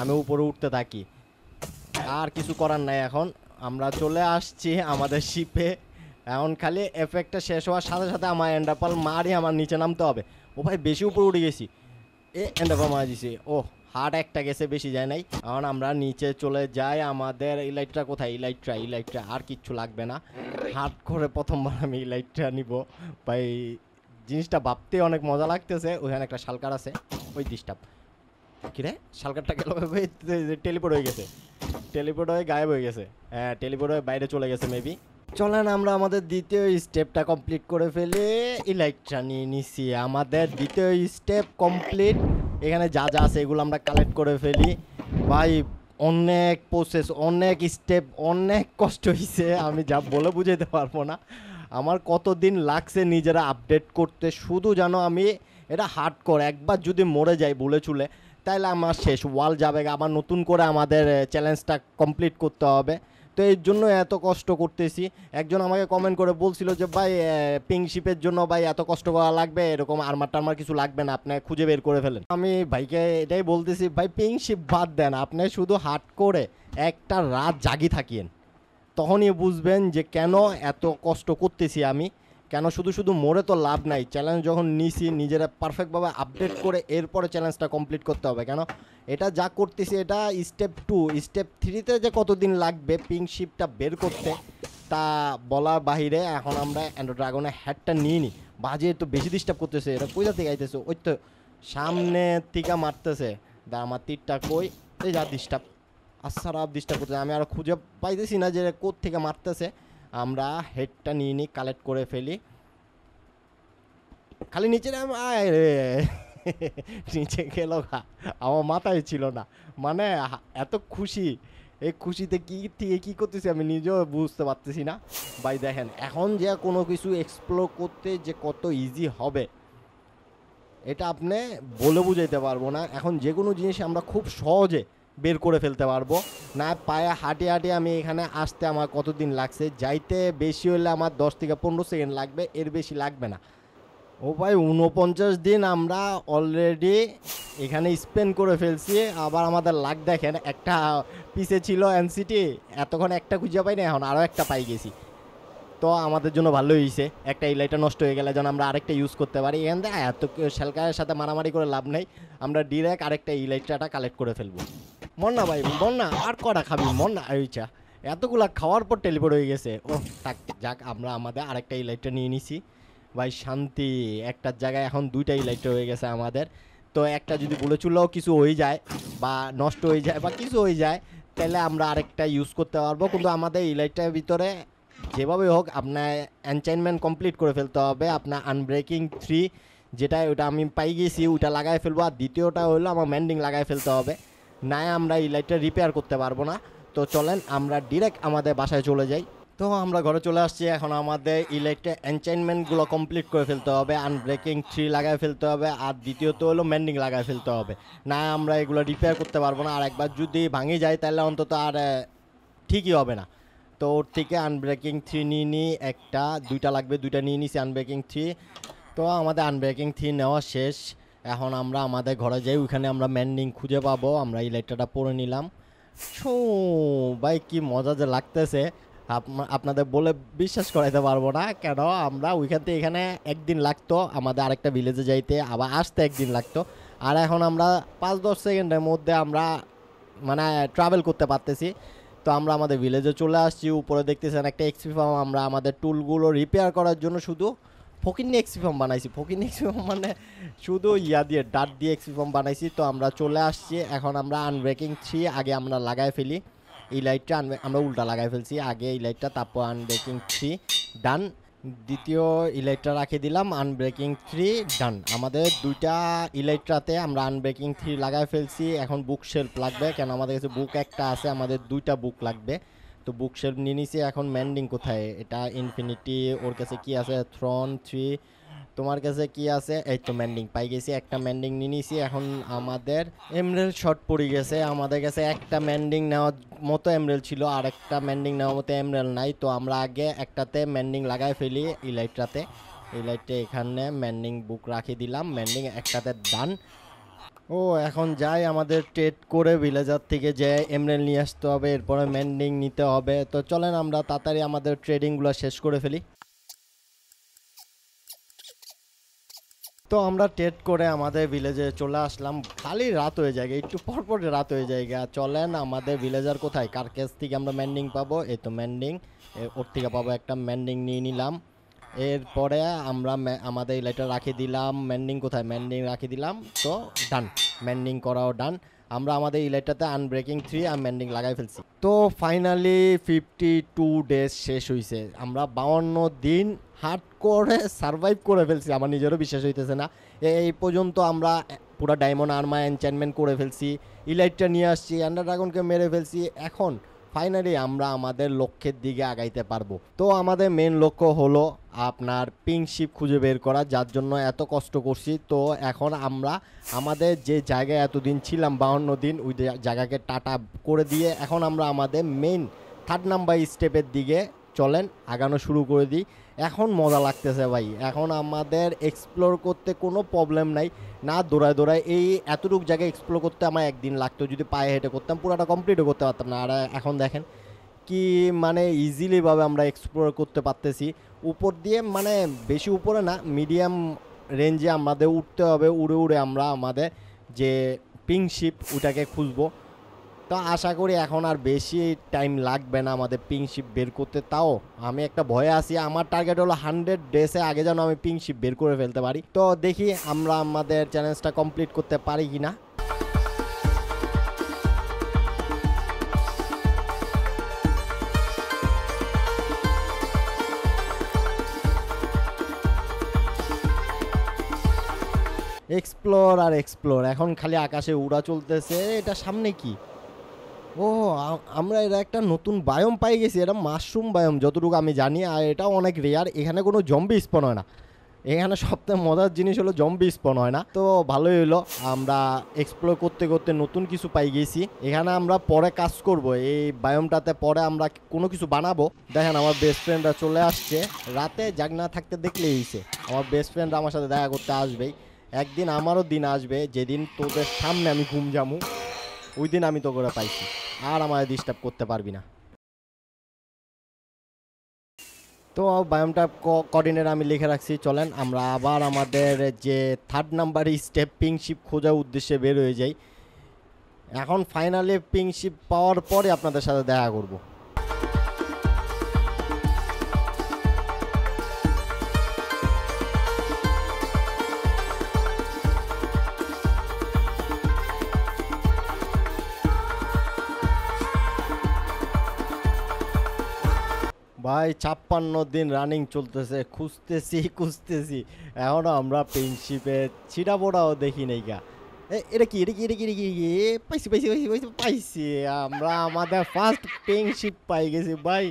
আমি উপরে উঠতে থাকি আর কিছু করার নাই এখন আমরা চলে আসছি আমাদের শিপে এখন খালি এফেক্টটা শেষ হওয়ার সাথে সাথে আমার এন্ডারপাল মারি আমার নিচে নামতে হবে ও ভাই বেশি উপরে উঠে গেছি এ এন্ডারপাল মারা দিছি ও হার্ট একটা গেছে বেশি যায় নাই এখন আমরা নিচে চলে যাই আমাদের ইলাইটটা কোথায় ইলাইটটা ইলাইটটা আর কিচ্ছু লাগবে না হার্ট করে প্রথমবার আমি ইলাইটটা নিব ভাই জিনিসটা ভাবতে অনেক মজা লাগতেছে ওইখানে একটা শালকার আছে ওই ডিস্টার্ব কিরে শালকারটা গেল টেলিপোর্ট হয়ে গেছে টেলিপোর্ট হয়ে গায়েব হয়ে গেছে হ্যাঁ টেলিপোর্ট হয়ে বাইরে চলে গেছে মেবি চলেন আমরা আমাদের দ্বিতীয় স্টেপটা কমপ্লিট করে ফেলে ইলেকট্রা নিয়ে নিছি আমাদের দ্বিতীয় স্টেপ কমপ্লিট এখানে যা যা আছে এগুলো আমরা কালেক্ট করে ফেলি ভাই অনেক প্রসেস অনেক স্টেপ অনেক কষ্ট হয়েছে আমি যা বলে বুঝাইতে পারবো না আমার কতদিন লাগছে নিজেরা আপডেট করতে শুধু যেন আমি এটা হার্ড করে একবার যদি মরে যাই বলে চুলে তাহলে আমার শেষ ওয়াল যাবে আবার নতুন করে আমাদের চ্যালেঞ্জটা কমপ্লিট করতে হবে তো এর জন্য এত কষ্ট করতেছি একজন আমাকে কমেন্ট করে বলছিল যে ভাই পিংশিপের জন্য ভাই এত কষ্ট করা লাগবে এরকম আর্মার টার্মার কিছু লাগবে না আপনাকে খুঁজে বের করে ফেলেন আমি ভাইকে এটাই বলতেছি ভাই পিংশিপ বাদ দেন আপনি শুধু হাট করে একটা রাত জাগি থাকিয়েন তখনই বুঝবেন যে কেন এত কষ্ট করতেছি আমি কেন শুধু শুধু মোড়ে তো লাভ নাই চ্যালেঞ্জ যখন নিছি নিজেরা পারফেক্টভাবে আপডেট করে এরপরে চ্যালেঞ্জটা কমপ্লিট করতে হবে কেন এটা যা করতেছি এটা স্টেপ টু স্টেপ থ্রিতে যে কতদিন লাগবে পিঙ্ক শিপটা বের করতে তা বলার বাহিরে এখন আমরা অ্যান্ড ড্রাগনের হ্যাটটা নিয়ে নিই বাজে তো বেশি ডিস্টার্ব করতেছে এটা কোথা থেকে আইতেছে ওই তো সামনে থেকে মারতেছে দা আমার তীরটা কই এই যা ডিস্টার্ব আসার ডিস্টার্ব করতেছে আমি আর খুঁজে পাইতেছি না যে কোথ থেকে মারতেছে আমরা হেডটা নিয়ে নিই কালেক্ট করে ফেলি খালি নিচে রে নিচে গেল আমার মাথায় ছিল না মানে এত খুশি এই খুশিতে কী থেকে কী করতেছি আমি নিজেও বুঝতে পারতেছি না ভাই দেখেন এখন যে কোনো কিছু এক্সপ্লোর করতে যে কত ইজি হবে এটা আপনি বলে বুঝাইতে পারবো না এখন যে কোনো জিনিস আমরা খুব সহজে বের করে ফেলতে পারবো না পায়ে হাঁটে হাঁটে আমি এখানে আসতে আমার কতদিন লাগছে যাইতে বেশি হলে আমার দশ থেকে পনেরো সেকেন্ড লাগবে এর বেশি লাগবে না ও ভাই উনপঞ্চাশ দিন আমরা অলরেডি এখানে স্পেন্ড করে ফেলছি আবার আমাদের লাগ দেখেন একটা পিসে ছিল এনসিটি এতক্ষণ একটা খুঁজে পাই না এখন আরও একটা পাই গেছি তো আমাদের জন্য ভালো হয়েছে একটা ইলাইটা নষ্ট হয়ে গেলে যেন আমরা আরেকটা ইউজ করতে পারি এখান থেকে এত শ্যালকারের সাথে মারামারি করে লাভ নেই আমরা ডিরেক্ট আরেকটা ইলাইটাটা কালেক্ট করে ফেলবো মন্না ভাই মন্না আর কটা খাবি মন্না আইচা এতগুলা খাওয়ার পর টেলিপোর্ট হয়ে গেছে ও থাক যাক আমরা আমাদের আরেকটা ইলাইটটা নিয়ে নিছি ভাই শান্তি একটা জায়গায় এখন দুইটা ইলাইটটা হয়ে গেছে আমাদের তো একটা যদি বলে চুললেও কিছু হয়ে যায় বা নষ্ট হয়ে যায় বা কিছু হয়ে যায় তাহলে আমরা আরেকটা ইউজ করতে পারবো কিন্তু আমাদের ইলাইটটার ভিতরে যেভাবে হোক আপনার এনচাইনমেন্ট কমপ্লিট করে ফেলতে হবে আপনার আনব্রেকিং থ্রি যেটা ওটা আমি পাই গেছি ওটা লাগাই ফেলবো আর দ্বিতীয়টা হলো আমার ম্যান্ডিং লাগাই ফেলতে হবে না আমরা এই লাইটটা রিপেয়ার করতে পারবো না তো চলেন আমরা ডিরেক্ট আমাদের বাসায় চলে যাই তো আমরা ঘরে চলে আসছি এখন আমাদের এই লাইটটা এনচাইনমেন্টগুলো কমপ্লিট করে ফেলতে হবে আনব্রেকিং থ্রি লাগাই ফেলতে হবে আর দ্বিতীয়ত হলো ম্যান্ডিং লাগাই ফেলতে হবে না আমরা এগুলো রিপেয়ার করতে পারবো না আর একবার যদি ভাঙে যায় তাহলে অন্তত আর ঠিকই হবে না তো ওর থেকে আনব্রেকিং থ্রি নিয়ে নিই একটা দুইটা লাগবে দুইটা নিয়ে নিছি আনব্রেকিং থ্রি তো আমাদের আনব্রেকিং থ্রি নেওয়া শেষ এখন আমরা আমাদের ঘরে যাই ওইখানে আমরা ম্যান্ডিং খুঁজে পাবো আমরা এই লাইটটা পরে নিলাম ছো ভাই কি মজা যে লাগতেছে আপনাদের বলে বিশ্বাস করাইতে পারবো না কেন আমরা ওইখান থেকে এখানে একদিন লাগতো আমাদের আরেকটা ভিলেজে যাইতে আবার আসতে একদিন লাগতো আর এখন আমরা পাঁচ দশ সেকেন্ডের মধ্যে আমরা মানে ট্রাভেল করতে পারতেছি তো আমরা আমাদের ভিলেজে চলে আসছি উপরে দেখতেছেন একটা এক্সপি ফার্ম আমরা আমাদের টুলগুলো রিপেয়ার করার জন্য শুধু ফকিন এক্সপি ফর্ম বানাইছি ফকিন এক্সপি ফর্ম মানে শুধু ইয়া দিয়ে ডাট দিয়ে এক্সপি ফর্ম বানাইছি তো আমরা চলে আসছি এখন আমরা আনব্রেকিং থ্রি আগে আমরা লাগাই ফেলি এই লাইটটা আনবে আমরা উল্টা লাগাই ফেলছি আগে এই লাইটটা তারপর আনব্রেকিং থ্রি ডান দ্বিতীয় ইলাইটটা রাখে দিলাম আনব্রেকিং থ্রি ডান আমাদের দুইটা ইলাইটটাতে আমরা আনব্রেকিং থ্রি লাগাই ফেলছি এখন বুক শেল্প লাগবে কেন আমাদের কাছে বুক একটা আছে আমাদের দুইটা বুক লাগবে তো বুকশেল্ফ নিয়ে নিছি এখন ম্যান্ডিং কোথায় এটা ইনফিনিটি ওর কাছে কি আছে থ্রন থ্রি তোমার কাছে কি আছে এই তো ম্যান্ডিং পাই গেছি একটা ম্যান্ডিং নিয়ে নিছি এখন আমাদের এমরেল শট পড়ে গেছে আমাদের কাছে একটা ম্যান্ডিং নেওয়ার মতো এমরেল ছিল আর একটা ম্যান্ডিং নেওয়ার মতো এমরেল নাই তো আমরা আগে একটাতে ম্যান্ডিং লাগাই ফেলি ইলাইটটাতে ইলাইটটা এখানে ম্যান্ডিং বুক রাখি দিলাম ম্যান্ডিং একটাতে ডান ও এখন যাই আমাদের ট্রেড করে ভিলেজার থেকে যে এমরেল নিয়ে আসতে হবে এরপরে ম্যান্ডিং নিতে হবে তো চলেন আমরা তাড়াতাড়ি আমাদের ট্রেডিংগুলো শেষ করে ফেলি তো আমরা ট্রেড করে আমাদের ভিলেজে চলে আসলাম খালি রাত হয়ে যায় একটু পরপর রাত হয়ে যায় চলেন আমাদের ভিলেজার কোথায় কার কাছ থেকে আমরা ম্যান্ডিং পাবো এই তো ম্যান্ডিং ওর থেকে পাবো একটা ম্যান্ডিং নিয়ে নিলাম এরপরে আমরা আমাদের লাইটার রাখি দিলাম ম্যান্ডিং কোথায় ম্যান্ডিং রাখি দিলাম তো ডান ম্যান্ডিং করাও ডান আমরা আমাদের ইলেকটাতে আনব্রেকিং থ্রি আর ম্যান্ডিং লাগাই ফেলছি তো ফাইনালি ফিফটি টু ডেজ শেষ হয়েছে আমরা বাউন্ন দিন হার্ড করে সারভাইভ করে ফেলছি আমার নিজেরও বিশ্বাস হইতেছে না এই পর্যন্ত আমরা পুরো ডায়মন্ড আর্মা এনচেনমেন্ট করে ফেলছি ইলাইটটা নিয়ে আসছি অ্যান্ডার ড্রাগনকে মেরে ফেলছি এখন ফাইনালি আমরা আমাদের লক্ষ্যের দিকে আগাইতে পারবো তো আমাদের মেন লক্ষ্য হলো আপনার পিংশিপ খুঁজে বের করা যার জন্য এত কষ্ট করছি তো এখন আমরা আমাদের যে জায়গায় এতদিন ছিলাম বাহান্ন দিন ওই জায়গাকে টাটা করে দিয়ে এখন আমরা আমাদের মেন থার্ড নাম্বার স্টেপের দিকে চলেন আগানো শুরু করে দিই এখন মজা লাগতেছে ভাই এখন আমাদের এক্সপ্লোর করতে কোনো প্রবলেম নাই না দৌড়ায় দৌড়ায় এই এতটুক জায়গায় এক্সপ্লোর করতে আমার একদিন লাগতো যদি পায়ে হেঁটে করতাম পুরোটা কমপ্লিটও করতে পারতাম না আর এখন দেখেন কি মানে ইজিলিভাবে আমরা এক্সপ্লোর করতে পারতেছি উপর দিয়ে মানে বেশি উপরে না মিডিয়াম রেঞ্জে আমাদের উঠতে হবে উড়ে উড়ে আমরা আমাদের যে পিঙ্কশিপ ওটাকে খুঁজবো তো আশা করি এখন আর বেশি টাইম লাগবে না আমাদের পিংশিপ বের করতে তাও আমি একটা ভয়ে আছি আমার টার্গেট হলো হান্ড্রেড ডেসে আগে যেন আমি পিংশিপ বের করে ফেলতে পারি তো দেখি আমরা আমাদের চ্যালেঞ্জটা কমপ্লিট করতে পারি কি না এক্সপ্লোর আর এক্সপ্লোর এখন খালি আকাশে উড়া চলতেছে এটা সামনে কি ও আমরা এরা একটা নতুন বায়ম পাই গেছি এটা মাশরুম বায়ম যতটুকু আমি জানি আর এটাও অনেক রেয়ার এখানে কোনো জম্বি স্পন হয় না এখানে সবথেকে মজার জিনিস হলো জম্বি স্পন হয় না তো ভালোই হলো আমরা এক্সপ্লোর করতে করতে নতুন কিছু পাই গেছি এখানে আমরা পরে কাজ করব এই বায়োমটাতে পরে আমরা কোনো কিছু বানাবো দেখেন আমার বেস্ট ফ্রেন্ডরা চলে আসছে রাতে জাগ না থাকতে দেখলেই হয়েছে আমার বেস্ট ফ্রেন্ডরা আমার সাথে দেখা করতে আসবেই একদিন আমারও দিন আসবে যেদিন তোদের সামনে আমি ঘুম জামু ওই দিন আমি তো করে পাইছি আর আমায় ডিস্টার্ব করতে পারবি না তো বায়োমটা কর্ডিনেট আমি লিখে রাখছি চলেন আমরা আবার আমাদের যে থার্ড নাম্বার স্টেপ পিংশিপ খোঁজার উদ্দেশ্যে বের হয়ে যাই এখন ফাইনালি পিংশিপ পাওয়ার পরে আপনাদের সাথে দেখা করবো প্রায় ছাপ্পান্ন দিন রানিং চলতেছে খুঁজতেছি খুঁজতেছি এখনও আমরা পেনশিপের ছিটাপোড়াও দেখি নাই গা এটা কি এটা কি এটা কি এটা কি পাইছি পাইছি পাইছি পাইছি পাইছি আমরা আমাদের ফার্স্ট পেনশিপ পাই গেছি ভাই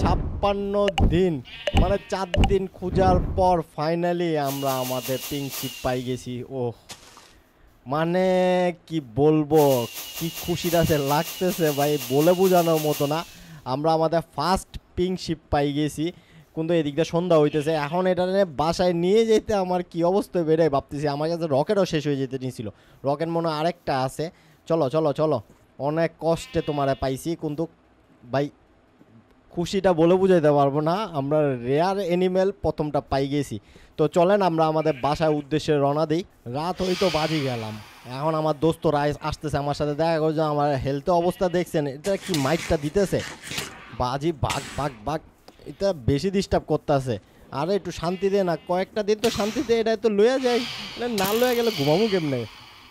ছাপ্পান্ন দিন মানে চার দিন খোঁজার পর ফাইনালি আমরা আমাদের পেনশিপ পাই গেছি ও মানে কি বলবো কি খুশিটা সে লাগতেছে ভাই বলে বোঝানোর মতো না আমরা আমাদের ফার্স্ট শিপ পাই গেছি কিন্তু এদিকটা সন্ধ্যা হইতেছে এখন এটা বাসায় নিয়ে যেতে আমার কি অবস্থা বেড়ে ভাবতেছি আমার কাছে রকেটও শেষ হয়ে যেতে নিয়েছিল রকেট মনে আরেকটা আছে চলো চলো চলো অনেক কষ্টে তোমারে পাইছি কিন্তু ভাই খুশিটা বলে বুঝাইতে পারবো না আমরা রেয়ার অ্যানিমেল প্রথমটা পাই গেছি তো চলেন আমরা আমাদের বাসায় উদ্দেশ্যে রওনা দিই রাত হয়তো বাজি গেলাম এখন আমার দোস্ত রায় আসতেছে আমার সাথে দেখা করছে আমার হেলথ অবস্থা দেখছেন এটা কি মাইকটা দিতেছে বাজি বাঘ বাঘ বাঘ এটা বেশি ডিস্টার্ব করতেছে আরে একটু শান্তি দে না কয়েকটা দিন তো শান্তি দে এটা তো লইয়া যায় মানে না লইয়া গেলে ঘুমামু কেমনে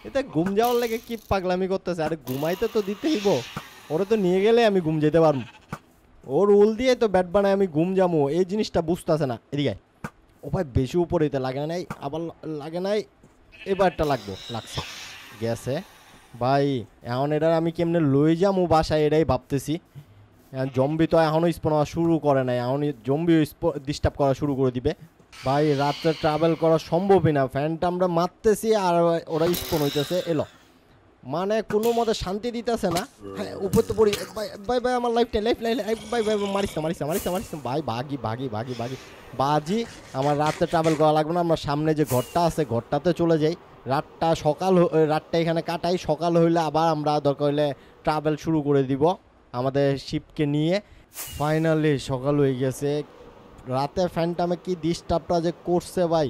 এটা ঘুম যাওয়ার লাগে কি পাগলামি করতেছে আরে ঘুমাইতে তো দিতে হইব ওরে তো নিয়ে গেলে আমি ঘুম যেতে পারবো ওর উল দিয়ে তো ব্যাট বানায় আমি ঘুম যাবো এই জিনিসটা বুঝতেছে না এদিকে ও ভাই বেশি উপরে লাগে নাই আবার লাগে নাই এবারটা লাগবো লাগছে গেছে ভাই এখন এটা আমি কেমনে লয়ে যাবো বাসায় এটাই ভাবতেছি হ্যাঁ, জম্বি তো এখনও স্পন হওয়া শুরু করে নাই এখনই জম্বিও ডিস্টার্ব করা শুরু করে দিবে ভাই রাত্রে ট্রাভেল করা সম্ভবই না ফ্যানটা আমরা মারতেছি আর ওরা স্পন হইতেছে এলো মানে কোনো মতে শান্তি দিতেছে না হ্যাঁ উপর তো পড়ি ভাই ভাই আমার লাইফ লাইফ লাইফ ভাই ভাই মারিস না মারিস না মারিস না মারিস না ভাই ভাগি ভাগি ভাগি ভাগি বাজি আমার রাতে ট্রাভেল করা লাগবে না আমরা সামনে যে ঘরটা আছে ঘরটাতে চলে যাই রাতটা সকাল রাতটা এখানে কাটাই সকাল হইলে আবার আমরা দরকার হইলে ট্রাভেল শুরু করে দিব আমাদের শিপকে নিয়ে ফাইনালি সকাল হয়ে গেছে রাতে ফ্যান্টামে কি ডিস্টার্বটা যে করছে ভাই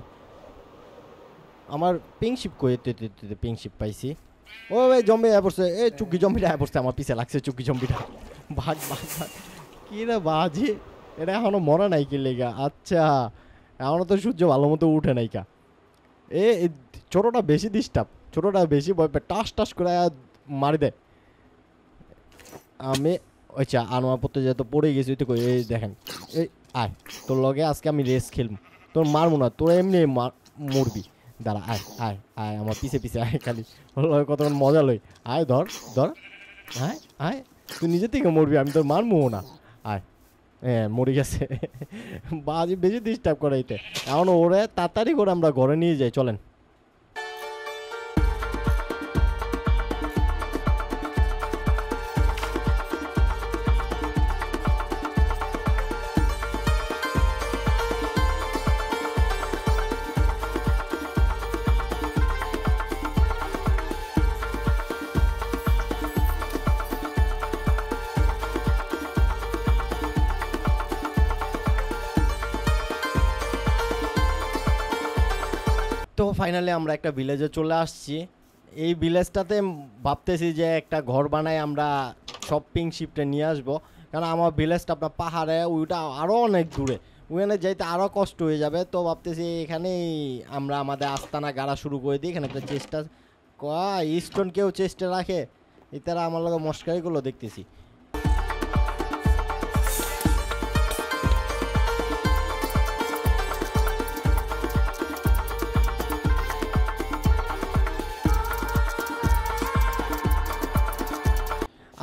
আমার পিংশিপ কই পিংশিপ পাইছি ও ভাই জম্বি আয় পড়ছে এই চুকি জম্বিটা আয় পড়ছে আমার পিছে লাগছে চুকি জম্বিটা ভাগ ভাগ ভাগ কী রে বাজি এটা এখনও মরা নাই কি লেগা আচ্ছা এখনও তো সূর্য ভালো মতো উঠে নাই কা এ ছোটোটা বেশি ডিস্টার্ব ছোটোটা বেশি ভয় টাস টাস করে মারি দেয় আমি আচ্ছা আনোয়া পড়তে যেহেতু পড়ে গেছি তো কই এই দেখেন এই আয় তোর লগে আজকে আমি রেস খেলবো তোর মারবো না তোর এমনি মরবি দাঁড়া আয় আয় আয় আমার পিছে পিছে আয় খালি লয় কতক্ষণ মজা লই আয় ধর ধর আয় আয় তুই নিজে থেকে মরবি আমি তোর মারবো না আয় হ্যাঁ মরে গেছে বাজি বেশি ডিস্টার্ব করে এতে এখন ওরে তাড়াতাড়ি করে আমরা ঘরে নিয়ে যাই চলেন ফাইনালি আমরা একটা ভিলেজে চলে আসছি এই ভিলেজটাতে ভাবতেছি যে একটা ঘর বানাই আমরা শপিং শিফটে নিয়ে আসবো কারণ আমার ভিলেজটা আপনার পাহাড়ে ওইটা আরও অনেক দূরে ওখানে যাইতে আরও কষ্ট হয়ে যাবে তো ভাবতেছি এখানেই আমরা আমাদের আস্তানা গাড়া শুরু করে দিই এখানে একটা চেষ্টা ক ইস্টোন কেউ চেষ্টা রাখে তারা আমার লোক মস্কারিগুলো দেখতেছি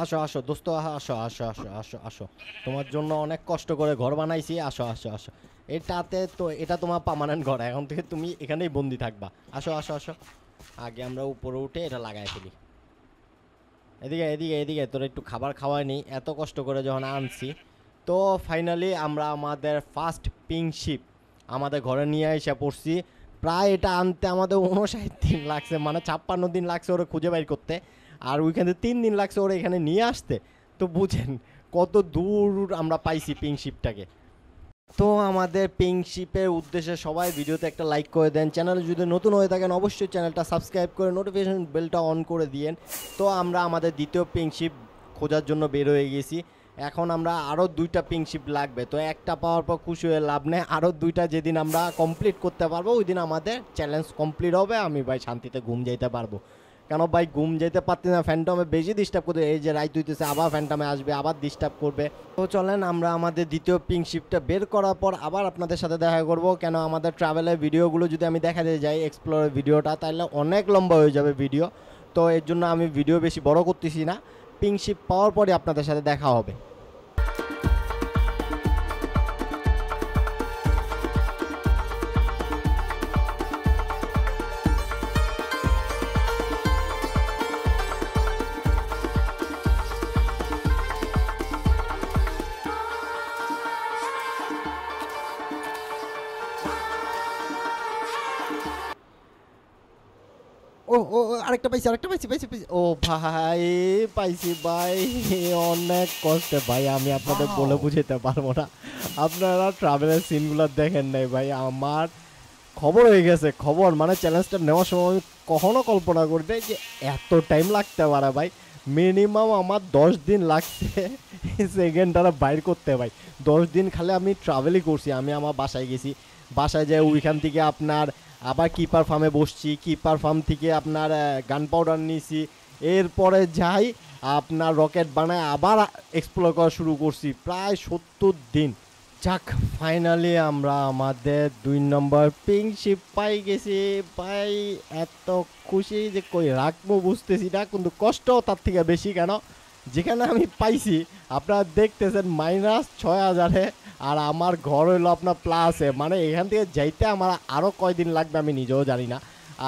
আসো আসো দোস্ত আসো আসো আসো আসো আসো তোমার জন্য অনেক কষ্ট করে ঘর বানাইছি আসো আসো আসো এটাতে তো এটা তোমার পার্মানেন্ট ঘর এখন থেকে তুমি এখানেই বন্দি থাকবা আসো আসো আসো আগে আমরা উপরে উঠে এটা লাগাই ফেলি এদিকে এদিকে এদিকে তোর একটু খাবার নি এত কষ্ট করে যখন আনছি তো ফাইনালি আমরা আমাদের ফার্স্ট পিংশিপ আমাদের ঘরে নিয়ে এসে পড়ছি প্রায় এটা আনতে আমাদের উনষাট দিন লাগছে মানে ছাপ্পান্ন দিন লাগছে ওরা খুঁজে বাইর করতে আর ওইখানে তিন দিন লাগছে ওরা এখানে নিয়ে আসতে তো বুঝেন কত দূর আমরা পাইছি পিংশিপটাকে তো আমাদের পিংশিপের উদ্দেশ্যে সবাই ভিডিওতে একটা লাইক করে দেন চ্যানেলে যদি নতুন হয়ে থাকেন অবশ্যই চ্যানেলটা সাবস্ক্রাইব করে নোটিফিকেশন বেলটা অন করে দিয়েন তো আমরা আমাদের দ্বিতীয় পিংশিপ খোঁজার জন্য বের হয়ে গেছি এখন আমরা আরও দুইটা পিংশিপ লাগবে তো একটা পাওয়ার পর খুশি হয়ে লাভ নেই আরও দুইটা যেদিন আমরা কমপ্লিট করতে পারবো ওই দিন আমাদের চ্যালেঞ্জ কমপ্লিট হবে আমি ভাই শান্তিতে ঘুম যাইতে পারবো কেন ভাই ঘুম যেতে পারতি না ফ্যান্টমে বেশি ডিস্টার্ব করতে এই যে রাইত হইতেছে আবার ফ্যান্টমে আসবে আবার ডিস্টার্ব করবে তো চলেন আমরা আমাদের দ্বিতীয় পিঙ্ক শিপটা বের করার পর আবার আপনাদের সাথে দেখা করব কেন আমাদের ট্রাভেলের ভিডিওগুলো যদি আমি দেখা দিয়ে যাই এক্সপ্লোরের ভিডিওটা তাহলে অনেক লম্বা হয়ে যাবে ভিডিও তো এর জন্য আমি ভিডিও বেশি বড় করতেছি না পিঙ্ক শিপ পাওয়ার পরে আপনাদের সাথে দেখা হবে পাইছি আরেকটা পাইছি পাইছি পাইছি ও ভাই পাইছি ভাই অনেক কষ্টে ভাই আমি আপনাদের বলে বুঝাতে পারবো না আপনারা ট্রাভেলের সিনগুলো দেখেন নাই ভাই আমার খবর হয়ে গেছে খবর মানে চ্যালেঞ্জটা নেওয়ার সময় আমি কখনো কল্পনা করি নাই যে এত টাইম লাগতে পারে ভাই মিনিমাম আমার দশ দিন লাগছে সেকেন্ডটা বাইর করতে ভাই দশ দিন খালে আমি ট্রাভেলই করছি আমি আমার বাসায় গেছি বাসায় যাই ওইখান থেকে আপনার আবার কিপার ফার্মে বসছি কিপার ফার্ম থেকে আপনার গান পাউডার নিয়েছি এরপরে যাই আপনার রকেট বানায় আবার এক্সপ্লোর করা শুরু করছি প্রায় সত্তর দিন যাক ফাইনালি আমরা আমাদের দুই নম্বর পিংশিপ পাই গেছি ভাই এত খুশি যে কই রাখবো বুঝতেছি না কিন্তু কষ্ট তার থেকে বেশি কেন যেখানে আমি পাইছি আপনারা দেখতেছেন মাইনাস ছয় হাজারে আর আমার ঘর হইলো আপনার প্লাসে মানে এখান থেকে যাইতে আমার আরও কয়দিন লাগবে আমি নিজেও জানি না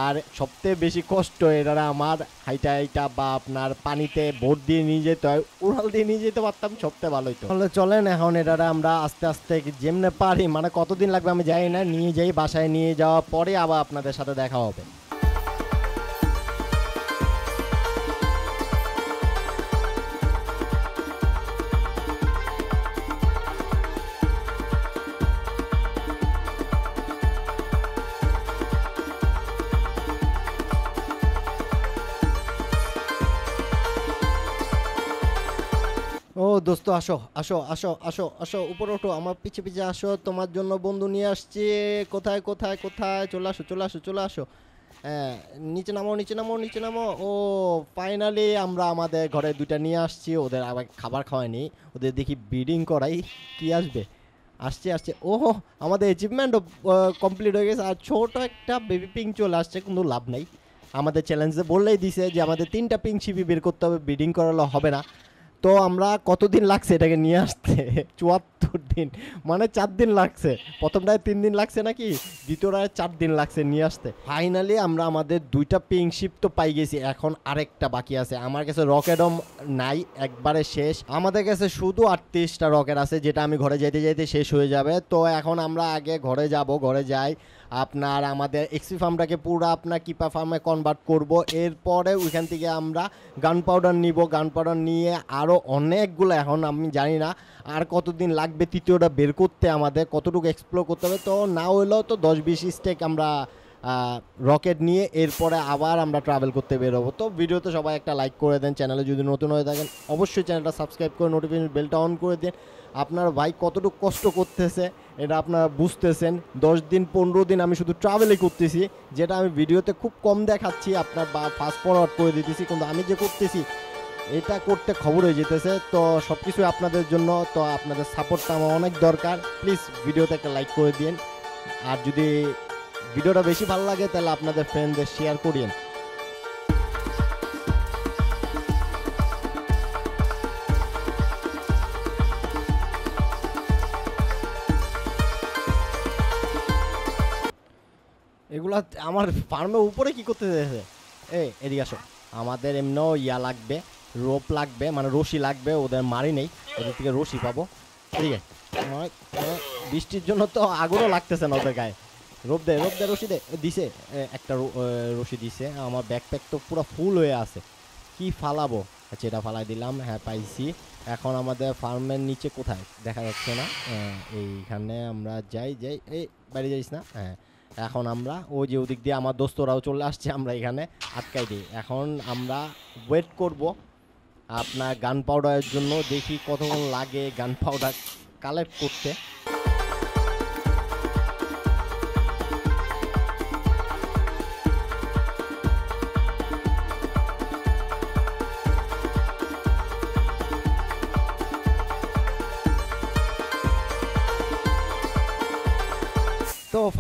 আর সবথেকে বেশি কষ্ট এরা আমার হাইটা হাইটা বা আপনার পানিতে বোট দিয়ে নিয়ে যেতে হয় উড়াল দিয়ে নিয়ে যেতে পারতাম সবথেকে ভালোই তো তাহলে চলেন এখন এটা আমরা আস্তে আস্তে যেমনে পারি মানে কতদিন লাগবে আমি যাই না নিয়ে যাই বাসায় নিয়ে যাওয়ার পরে আবার আপনাদের সাথে দেখা হবে দোস্ত আসো আসো আসো আসো আসো উপরে ওঠো আমার পিছে পিছে আসো তোমার জন্য বন্ধু নিয়ে আসছি কোথায় কোথায় কোথায় চলে আসো চলে আসো চলে আসো হ্যাঁ নিচে নামো নিচে নামো নিচে নামো ও ফাইনালি আমরা আমাদের ঘরে দুইটা নিয়ে আসছি ওদের আবার খাবার খাওয়াইনি ওদের দেখি ব্রিডিং করাই কি আসবে আসছে আসছে ওহো আমাদের অ্যাচিভমেন্টও কমপ্লিট হয়ে গেছে আর ছোটো একটা বেবি পিং চলে আসছে কোনো লাভ নাই আমাদের চ্যালেঞ্জে বললেই দিছে যে আমাদের তিনটা পিং ছিপি বের করতে হবে ব্রিডিং করালে হবে না তো আমরা কতদিন লাগছে এটাকে নিয়ে আসতে *laughs* চুয়াত্তর দিন মানে চার দিন লাগছে প্রথমটায় তিন দিন লাগছে নাকি দ্বিতীয়টায় চার দিন লাগছে নিয়ে আসতে ফাইনালি আমরা আমাদের দুইটা পিংশিপ তো পাই গেছি এখন আরেকটা বাকি আছে আমার কাছে রকেটম নাই একবারে শেষ আমাদের কাছে শুধু আটত্রিশটা রকেট আছে যেটা আমি ঘরে যেতে যেতে শেষ হয়ে যাবে তো এখন আমরা আগে ঘরে যাব ঘরে যাই আপনার আমাদের এক্সপি ফার্মটাকে পুরো আপনার কিপা ফার্মে কনভার্ট করব এরপরে ওইখান থেকে আমরা গান পাউডার নিব গান পাউডার নিয়ে আরও অনেকগুলো এখন আমি জানি না আর কতদিন লাগবে তৃতীয়টা বের করতে আমাদের কতটুকু এক্সপ্লোর করতে হবে তো না হলেও তো দশ বিশ স্টেক আমরা রকেট নিয়ে এরপরে আবার আমরা ট্রাভেল করতে বেরোবো তো ভিডিওতে সবাই একটা লাইক করে দেন চ্যানেলে যদি নতুন হয়ে থাকেন অবশ্যই চ্যানেলটা সাবস্ক্রাইব করে নোটিফিকেশন বেলটা অন করে দিন আপনার ভাই কতটুকু কষ্ট করতেছে এটা আপনারা বুঝতেছেন দশ দিন পনেরো দিন আমি শুধু ট্রাভেলই করতেছি যেটা আমি ভিডিওতে খুব কম দেখাচ্ছি আপনার বা ফাস্ট ফরওয়ার্ড করে দিতেছি কিন্তু আমি যে করতেছি এটা করতে খবর হয়ে যেতেছে তো সব কিছুই আপনাদের জন্য তো আপনাদের সাপোর্টটা আমার অনেক দরকার প্লিজ ভিডিওতে একটা লাইক করে দিন আর যদি ভিডিওটা বেশি ভালো লাগে তাহলে আপনাদের ফ্রেন্ডদের শেয়ার করিয়েন এগুলা আমার ফার্মের উপরে কি করতে চাইছে এই এদিকে আসো আমাদের এমনিও ইয়া লাগবে রোপ লাগবে মানে রশি লাগবে ওদের মারি নেই ওদের থেকে রশি পাবো ঠিক আছে মানে, মানে বৃষ্টির জন্য তো আগুনও লাগতেছে না ওদের গায়ে রোপ দে রোপ দে রশি দে দিছে একটা রশি দিছে আমার ব্যাকপ্যাক তো পুরো ফুল হয়ে আছে কি ফালাবো আচ্ছা এটা ফালাই দিলাম হ্যাঁ পাইছি এখন আমাদের ফার্মের নিচে কোথায় দেখা যাচ্ছে না এইখানে আমরা যাই যাই এই বাইরে যাইস না হ্যাঁ এখন আমরা ও যে ওদিক দিয়ে আমার দোস্তরাও চলে আসছে আমরা এখানে আটকাই দিই এখন আমরা ওয়েট করব আপনার গান পাউডারের জন্য দেখি কতক্ষণ লাগে গান পাউডার কালেক্ট করতে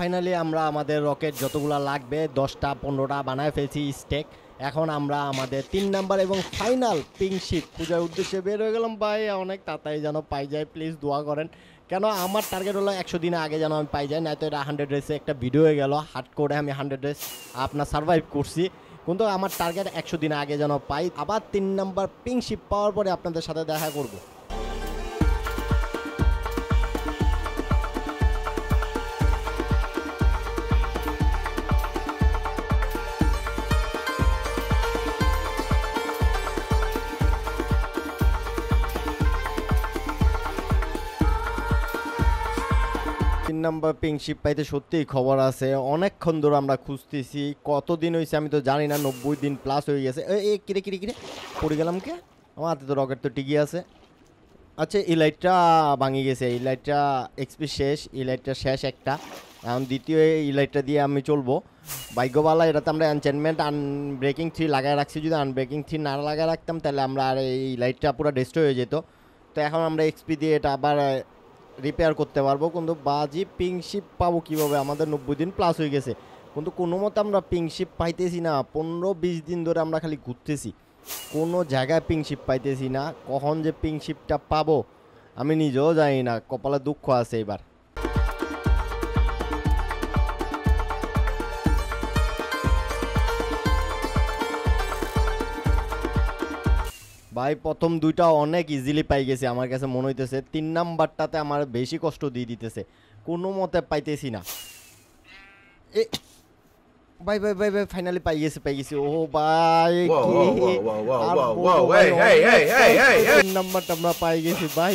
ফাইনালি আমরা আমাদের রকেট যতগুলো লাগবে দশটা পনেরোটা বানায় ফেলছি স্টেক এখন আমরা আমাদের তিন নাম্বার এবং ফাইনাল পিংশিপ পূজার উদ্দেশ্যে বের হয়ে গেলাম ভাই অনেক তাড়াতাড়ি যেন পাই যায় প্লিজ দোয়া করেন কেন আমার টার্গেট হলো একশো দিন আগে যেন আমি পাই যাই না তো এটা হান্ড্রেড রেসে একটা ভিডিও হয়ে গেল হাট করে আমি হান্ড্রেড রেস আপনার সার্ভাইভ করছি কিন্তু আমার টার্গেট একশো দিন আগে যেন পাই আবার তিন নাম্বার পিংশিপ পাওয়ার পরে আপনাদের সাথে দেখা করবো নাম্বার পিংশিপ পাইতে সত্যিই খবর আছে অনেকক্ষণ ধরে আমরা খুঁজতেছি কতদিন হয়েছে আমি তো জানি না নব্বই দিন প্লাস হয়ে গেছে এ কিরে কিরে কিরে পড়ে গেলাম কে আমার হাতে তো রকেট তো টিকিয়ে আছে আচ্ছা এই লাইটটা ভাঙি গেছে এই লাইটটা এক্সপি শেষ এই লাইটটা শেষ একটা এখন দ্বিতীয় এই লাইটটা দিয়ে আমি চলবো ভাগ্যবালা এটাতে আমরা এনচেনমেন্ট আনব্রেকিং থ্রি লাগায় রাখছি যদি আনব্রেকিং থ্রি না লাগায় রাখতাম তাহলে আমরা আর এই লাইটটা পুরো ডেস্ট হয়ে যেত তো এখন আমরা এক্সপি দিয়ে এটা আবার রিপেয়ার করতে পারবো কিন্তু বাজি পিংশিপ পাবো কিভাবে আমাদের নব্বই দিন প্লাস হয়ে গেছে কিন্তু কোনো মতে আমরা পিংশিপ পাইতেছি না পনেরো বিশ দিন ধরে আমরা খালি ঘুরতেছি কোনো জায়গায় পিংশিপ পাইতেছি না কখন যে পিংশিপটা পাবো আমি নিজেও জানি না কপালে দুঃখ আছে এবার ভাই প্রথম দুইটা অনেক ইজিলি পাই গেছি আমার কাছে মনে হইতেছে তিন নাম্বারটাতে আমার বেশি কষ্ট দিয়ে দিতেছে কোনো মতে পাইতেছি না এ ভাই ভাই ভাই ভাই ফাইনালি পাই গেছি পাই গেছি ও ভাই তিন নাম্বারটা আমরা পাই গেছি ভাই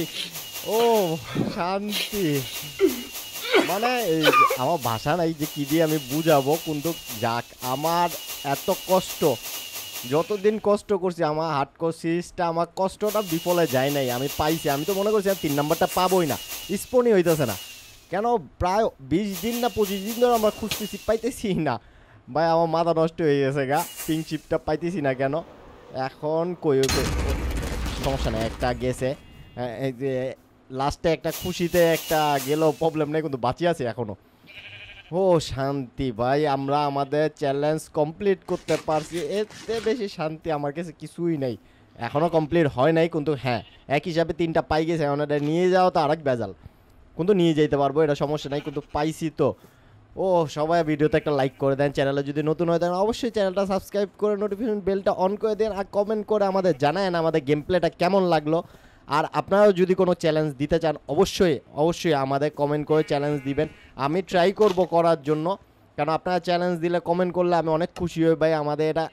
ও শান্তি মানে আমার ভাষা নাই যে কি দিয়ে আমি বুঝাবো কিন্তু যাক আমার এত কষ্ট যতদিন কষ্ট করছি আমার হার্ড কোর্সিসটা আমার কষ্টটা বিফলে যায় নাই আমি পাইছি আমি তো মনে করছি তিন নাম্বারটা পাবোই না স্পনই হইতেছে না কেন প্রায় বিশ দিন না পঁচিশ দিন ধরে আমরা খুঁজতেছি পাইতেছি না ভাই আমার মাথা নষ্ট হয়ে গেছে গা পিং চিপটা পাইতেছি না কেন এখন কই সমস্যা নেই একটা গেছে লাস্টে একটা খুশিতে একটা গেলেও প্রবলেম নেই কিন্তু বাঁচিয়ে আছে এখনও ও শান্তি ভাই আমরা আমাদের চ্যালেঞ্জ কমপ্লিট করতে পারছি এতে বেশি শান্তি আমার কাছে কিছুই নাই এখনও কমপ্লিট হয় নাই কিন্তু হ্যাঁ এক হিসাবে তিনটা পাই গেছে এখন এটা নিয়ে যাওয়া তো আর এক বেজাল কিন্তু নিয়ে যেতে পারবো এটা সমস্যা নাই কিন্তু পাইছি তো ও সবাই ভিডিওতে একটা লাইক করে দেন চ্যানেলে যদি নতুন হয় তাহলে অবশ্যই চ্যানেলটা সাবস্ক্রাইব করে নোটিফিকেশন বেলটা অন করে দেন আর কমেন্ট করে আমাদের জানায় না আমাদের গেম প্লেটা কেমন লাগলো আর আপনারাও যদি কোনো চ্যালেঞ্জ দিতে চান অবশ্যই অবশ্যই আমাদের কমেন্ট করে চ্যালেঞ্জ দিবেন আমি ট্রাই করব করার জন্য কারণ আপনারা চ্যালেঞ্জ দিলে কমেন্ট করলে আমি অনেক খুশি হই ভাই আমাদের এটা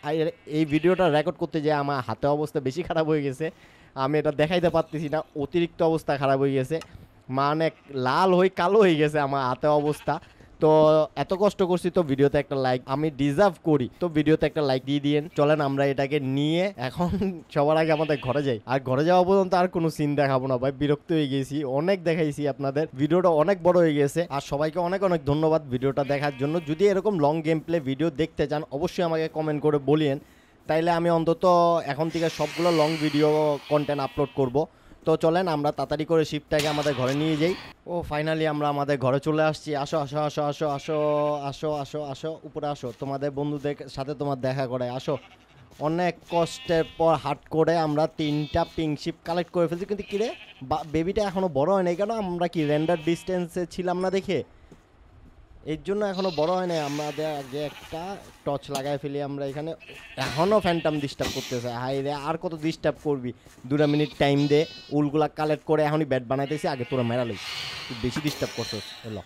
এই ভিডিওটা রেকর্ড করতে যে আমার হাতে অবস্থা বেশি খারাপ হয়ে গেছে আমি এটা দেখাইতে পারতেছি না অতিরিক্ত অবস্থা খারাপ হয়ে গেছে মানে লাল হয়ে কালো হয়ে গেছে আমার হাতে অবস্থা তো এত কষ্ট করছি তো ভিডিওতে একটা লাইক আমি ডিজার্ভ করি তো ভিডিওতে একটা লাইক দিয়ে দিয়েন চলেন আমরা এটাকে নিয়ে এখন *laughs* সবার আগে আমাদের ঘরে যাই আর ঘরে যাওয়া পর্যন্ত আর কোনো সিন দেখাবো না ভাই বিরক্ত হয়ে গেছি অনেক দেখাইছি আপনাদের ভিডিওটা অনেক বড় হয়ে গেছে আর সবাইকে অনেক অনেক ধন্যবাদ ভিডিওটা দেখার জন্য যদি এরকম লং গেম প্লে ভিডিও দেখতে চান অবশ্যই আমাকে কমেন্ট করে বলিয়েন তাইলে আমি অন্তত এখন থেকে সবগুলো লং ভিডিও কন্টেন্ট আপলোড করব তো চলেন আমরা তাড়াতাড়ি করে শিপটাকে আমাদের ঘরে নিয়ে যাই ও ফাইনালি আমরা আমাদের ঘরে চলে আসছি আসো আসো আসো আসো আসো আসো আসো আসো উপরে আসো তোমাদের বন্ধুদের সাথে তোমার দেখা করে আসো অনেক কষ্টের পর হাট করে আমরা তিনটা পিংশিপ কালেক্ট করে ফেলছি কিন্তু কিরে বেবিটা এখনও বড় হয় নাই কেন আমরা কি রেন্ডার ডিস্টেন্সে ছিলাম না দেখে এর জন্য এখনো বড় হয় নাই আমাদের আগে একটা টর্চ লাগায় ফেলি আমরা এখানে এখনও ফ্যান্টাম ডিস্টার্ব করতেছে হাই রে আর কত ডিস্টার্ব করবি দুটা মিনিট টাইম দে উলগুলা কালেক্ট করে এখনই ব্যাট বানাইতেছি আগে তোরা মেরালি তুই বেশি ডিস্টার্ব করছো এলো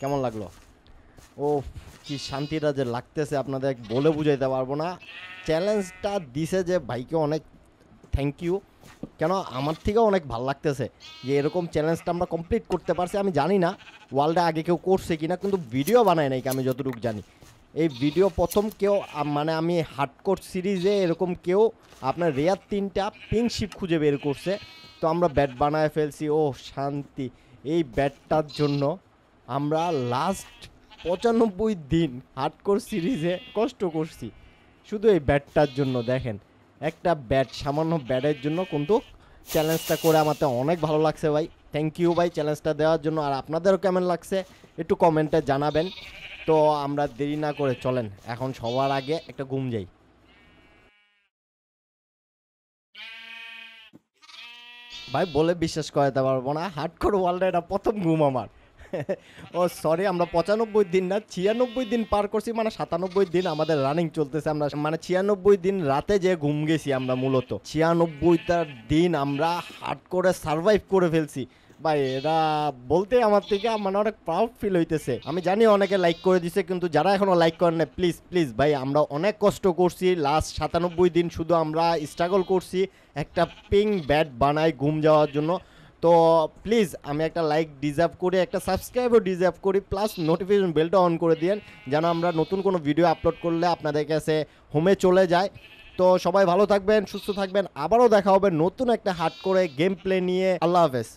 কেমন লাগলো ও কি শান্তিটা যে লাগতেছে আপনাদের বলে বুঝাইতে পারবো না চ্যালেঞ্জটা দিছে যে ভাইকে অনেক থ্যাংক ইউ কেন আমার থেকেও অনেক ভাল লাগতেছে যে এরকম চ্যালেঞ্জটা আমরা কমপ্লিট করতে পারছি আমি জানি না ওয়ার্ল্ডে আগে কেউ করছে কি না কিন্তু ভিডিও বানায় নাই আমি যতটুকু জানি এই ভিডিও প্রথম কেউ মানে আমি হার্ডকোর্ট সিরিজে এরকম কেউ আপনার রেয়ার তিনটা পিংশিপ খুঁজে বের করছে তো আমরা ব্যাট বানায় ফেলছি ও শান্তি এই ব্যাটটার জন্য আমরা লাস্ট পঁচানব্বই দিন হার্ডকোর সিরিজে কষ্ট করছি শুধু এই ব্যাটটার জন্য দেখেন একটা ব্যাট সামান্য ব্যাটের জন্য কিন্তু চ্যালেঞ্জটা করে আমাতে অনেক ভালো লাগছে ভাই থ্যাংক ইউ ভাই চ্যালেঞ্জটা দেওয়ার জন্য আর আপনাদেরও কেমন লাগছে একটু কমেন্টে জানাবেন তো আমরা দেরি না করে চলেন এখন সবার আগে একটা ঘুম যাই ভাই বলে বিশ্বাস করাতে পারবো না হার্ডকোর ওয়ার্ল্ডে এটা প্রথম ঘুম আমার ও সরি আমরা পঁচানব্বই দিন না ছিয়ানব্বই দিন পার করছি মানে সাতানব্বই দিন আমাদের রানিং চলতেছে আমরা মানে ছিয়ানব্বই দিন রাতে যে ঘুম গেছি আমরা মূলত ছিয়ানব্বইটা দিন আমরা হার্ড করে সারভাইভ করে ফেলছি ভাই এরা বলতে আমার থেকে মানে অনেক প্রাউড ফিল হইতেছে আমি জানি অনেকে লাইক করে দিছে কিন্তু যারা এখনো লাইক করেন না প্লিজ প্লিজ ভাই আমরা অনেক কষ্ট করছি লাস্ট সাতানব্বই দিন শুধু আমরা স্ট্রাগল করছি একটা পিং ব্যাট বানাই ঘুম যাওয়ার জন্য তো প্লিজ আমি একটা লাইক ডিজার্ভ করি একটা সাবস্ক্রাইবও ডিজার্ভ করি প্লাস নোটিফিকেশন বেলটা অন করে দিন যেন আমরা নতুন কোনো ভিডিও আপলোড করলে আপনাদের কাছে হোমে চলে যায় তো সবাই ভালো থাকবেন সুস্থ থাকবেন আবারও দেখা হবে নতুন একটা হাট করে গেম প্লে নিয়ে আল্লাহ হাফেজ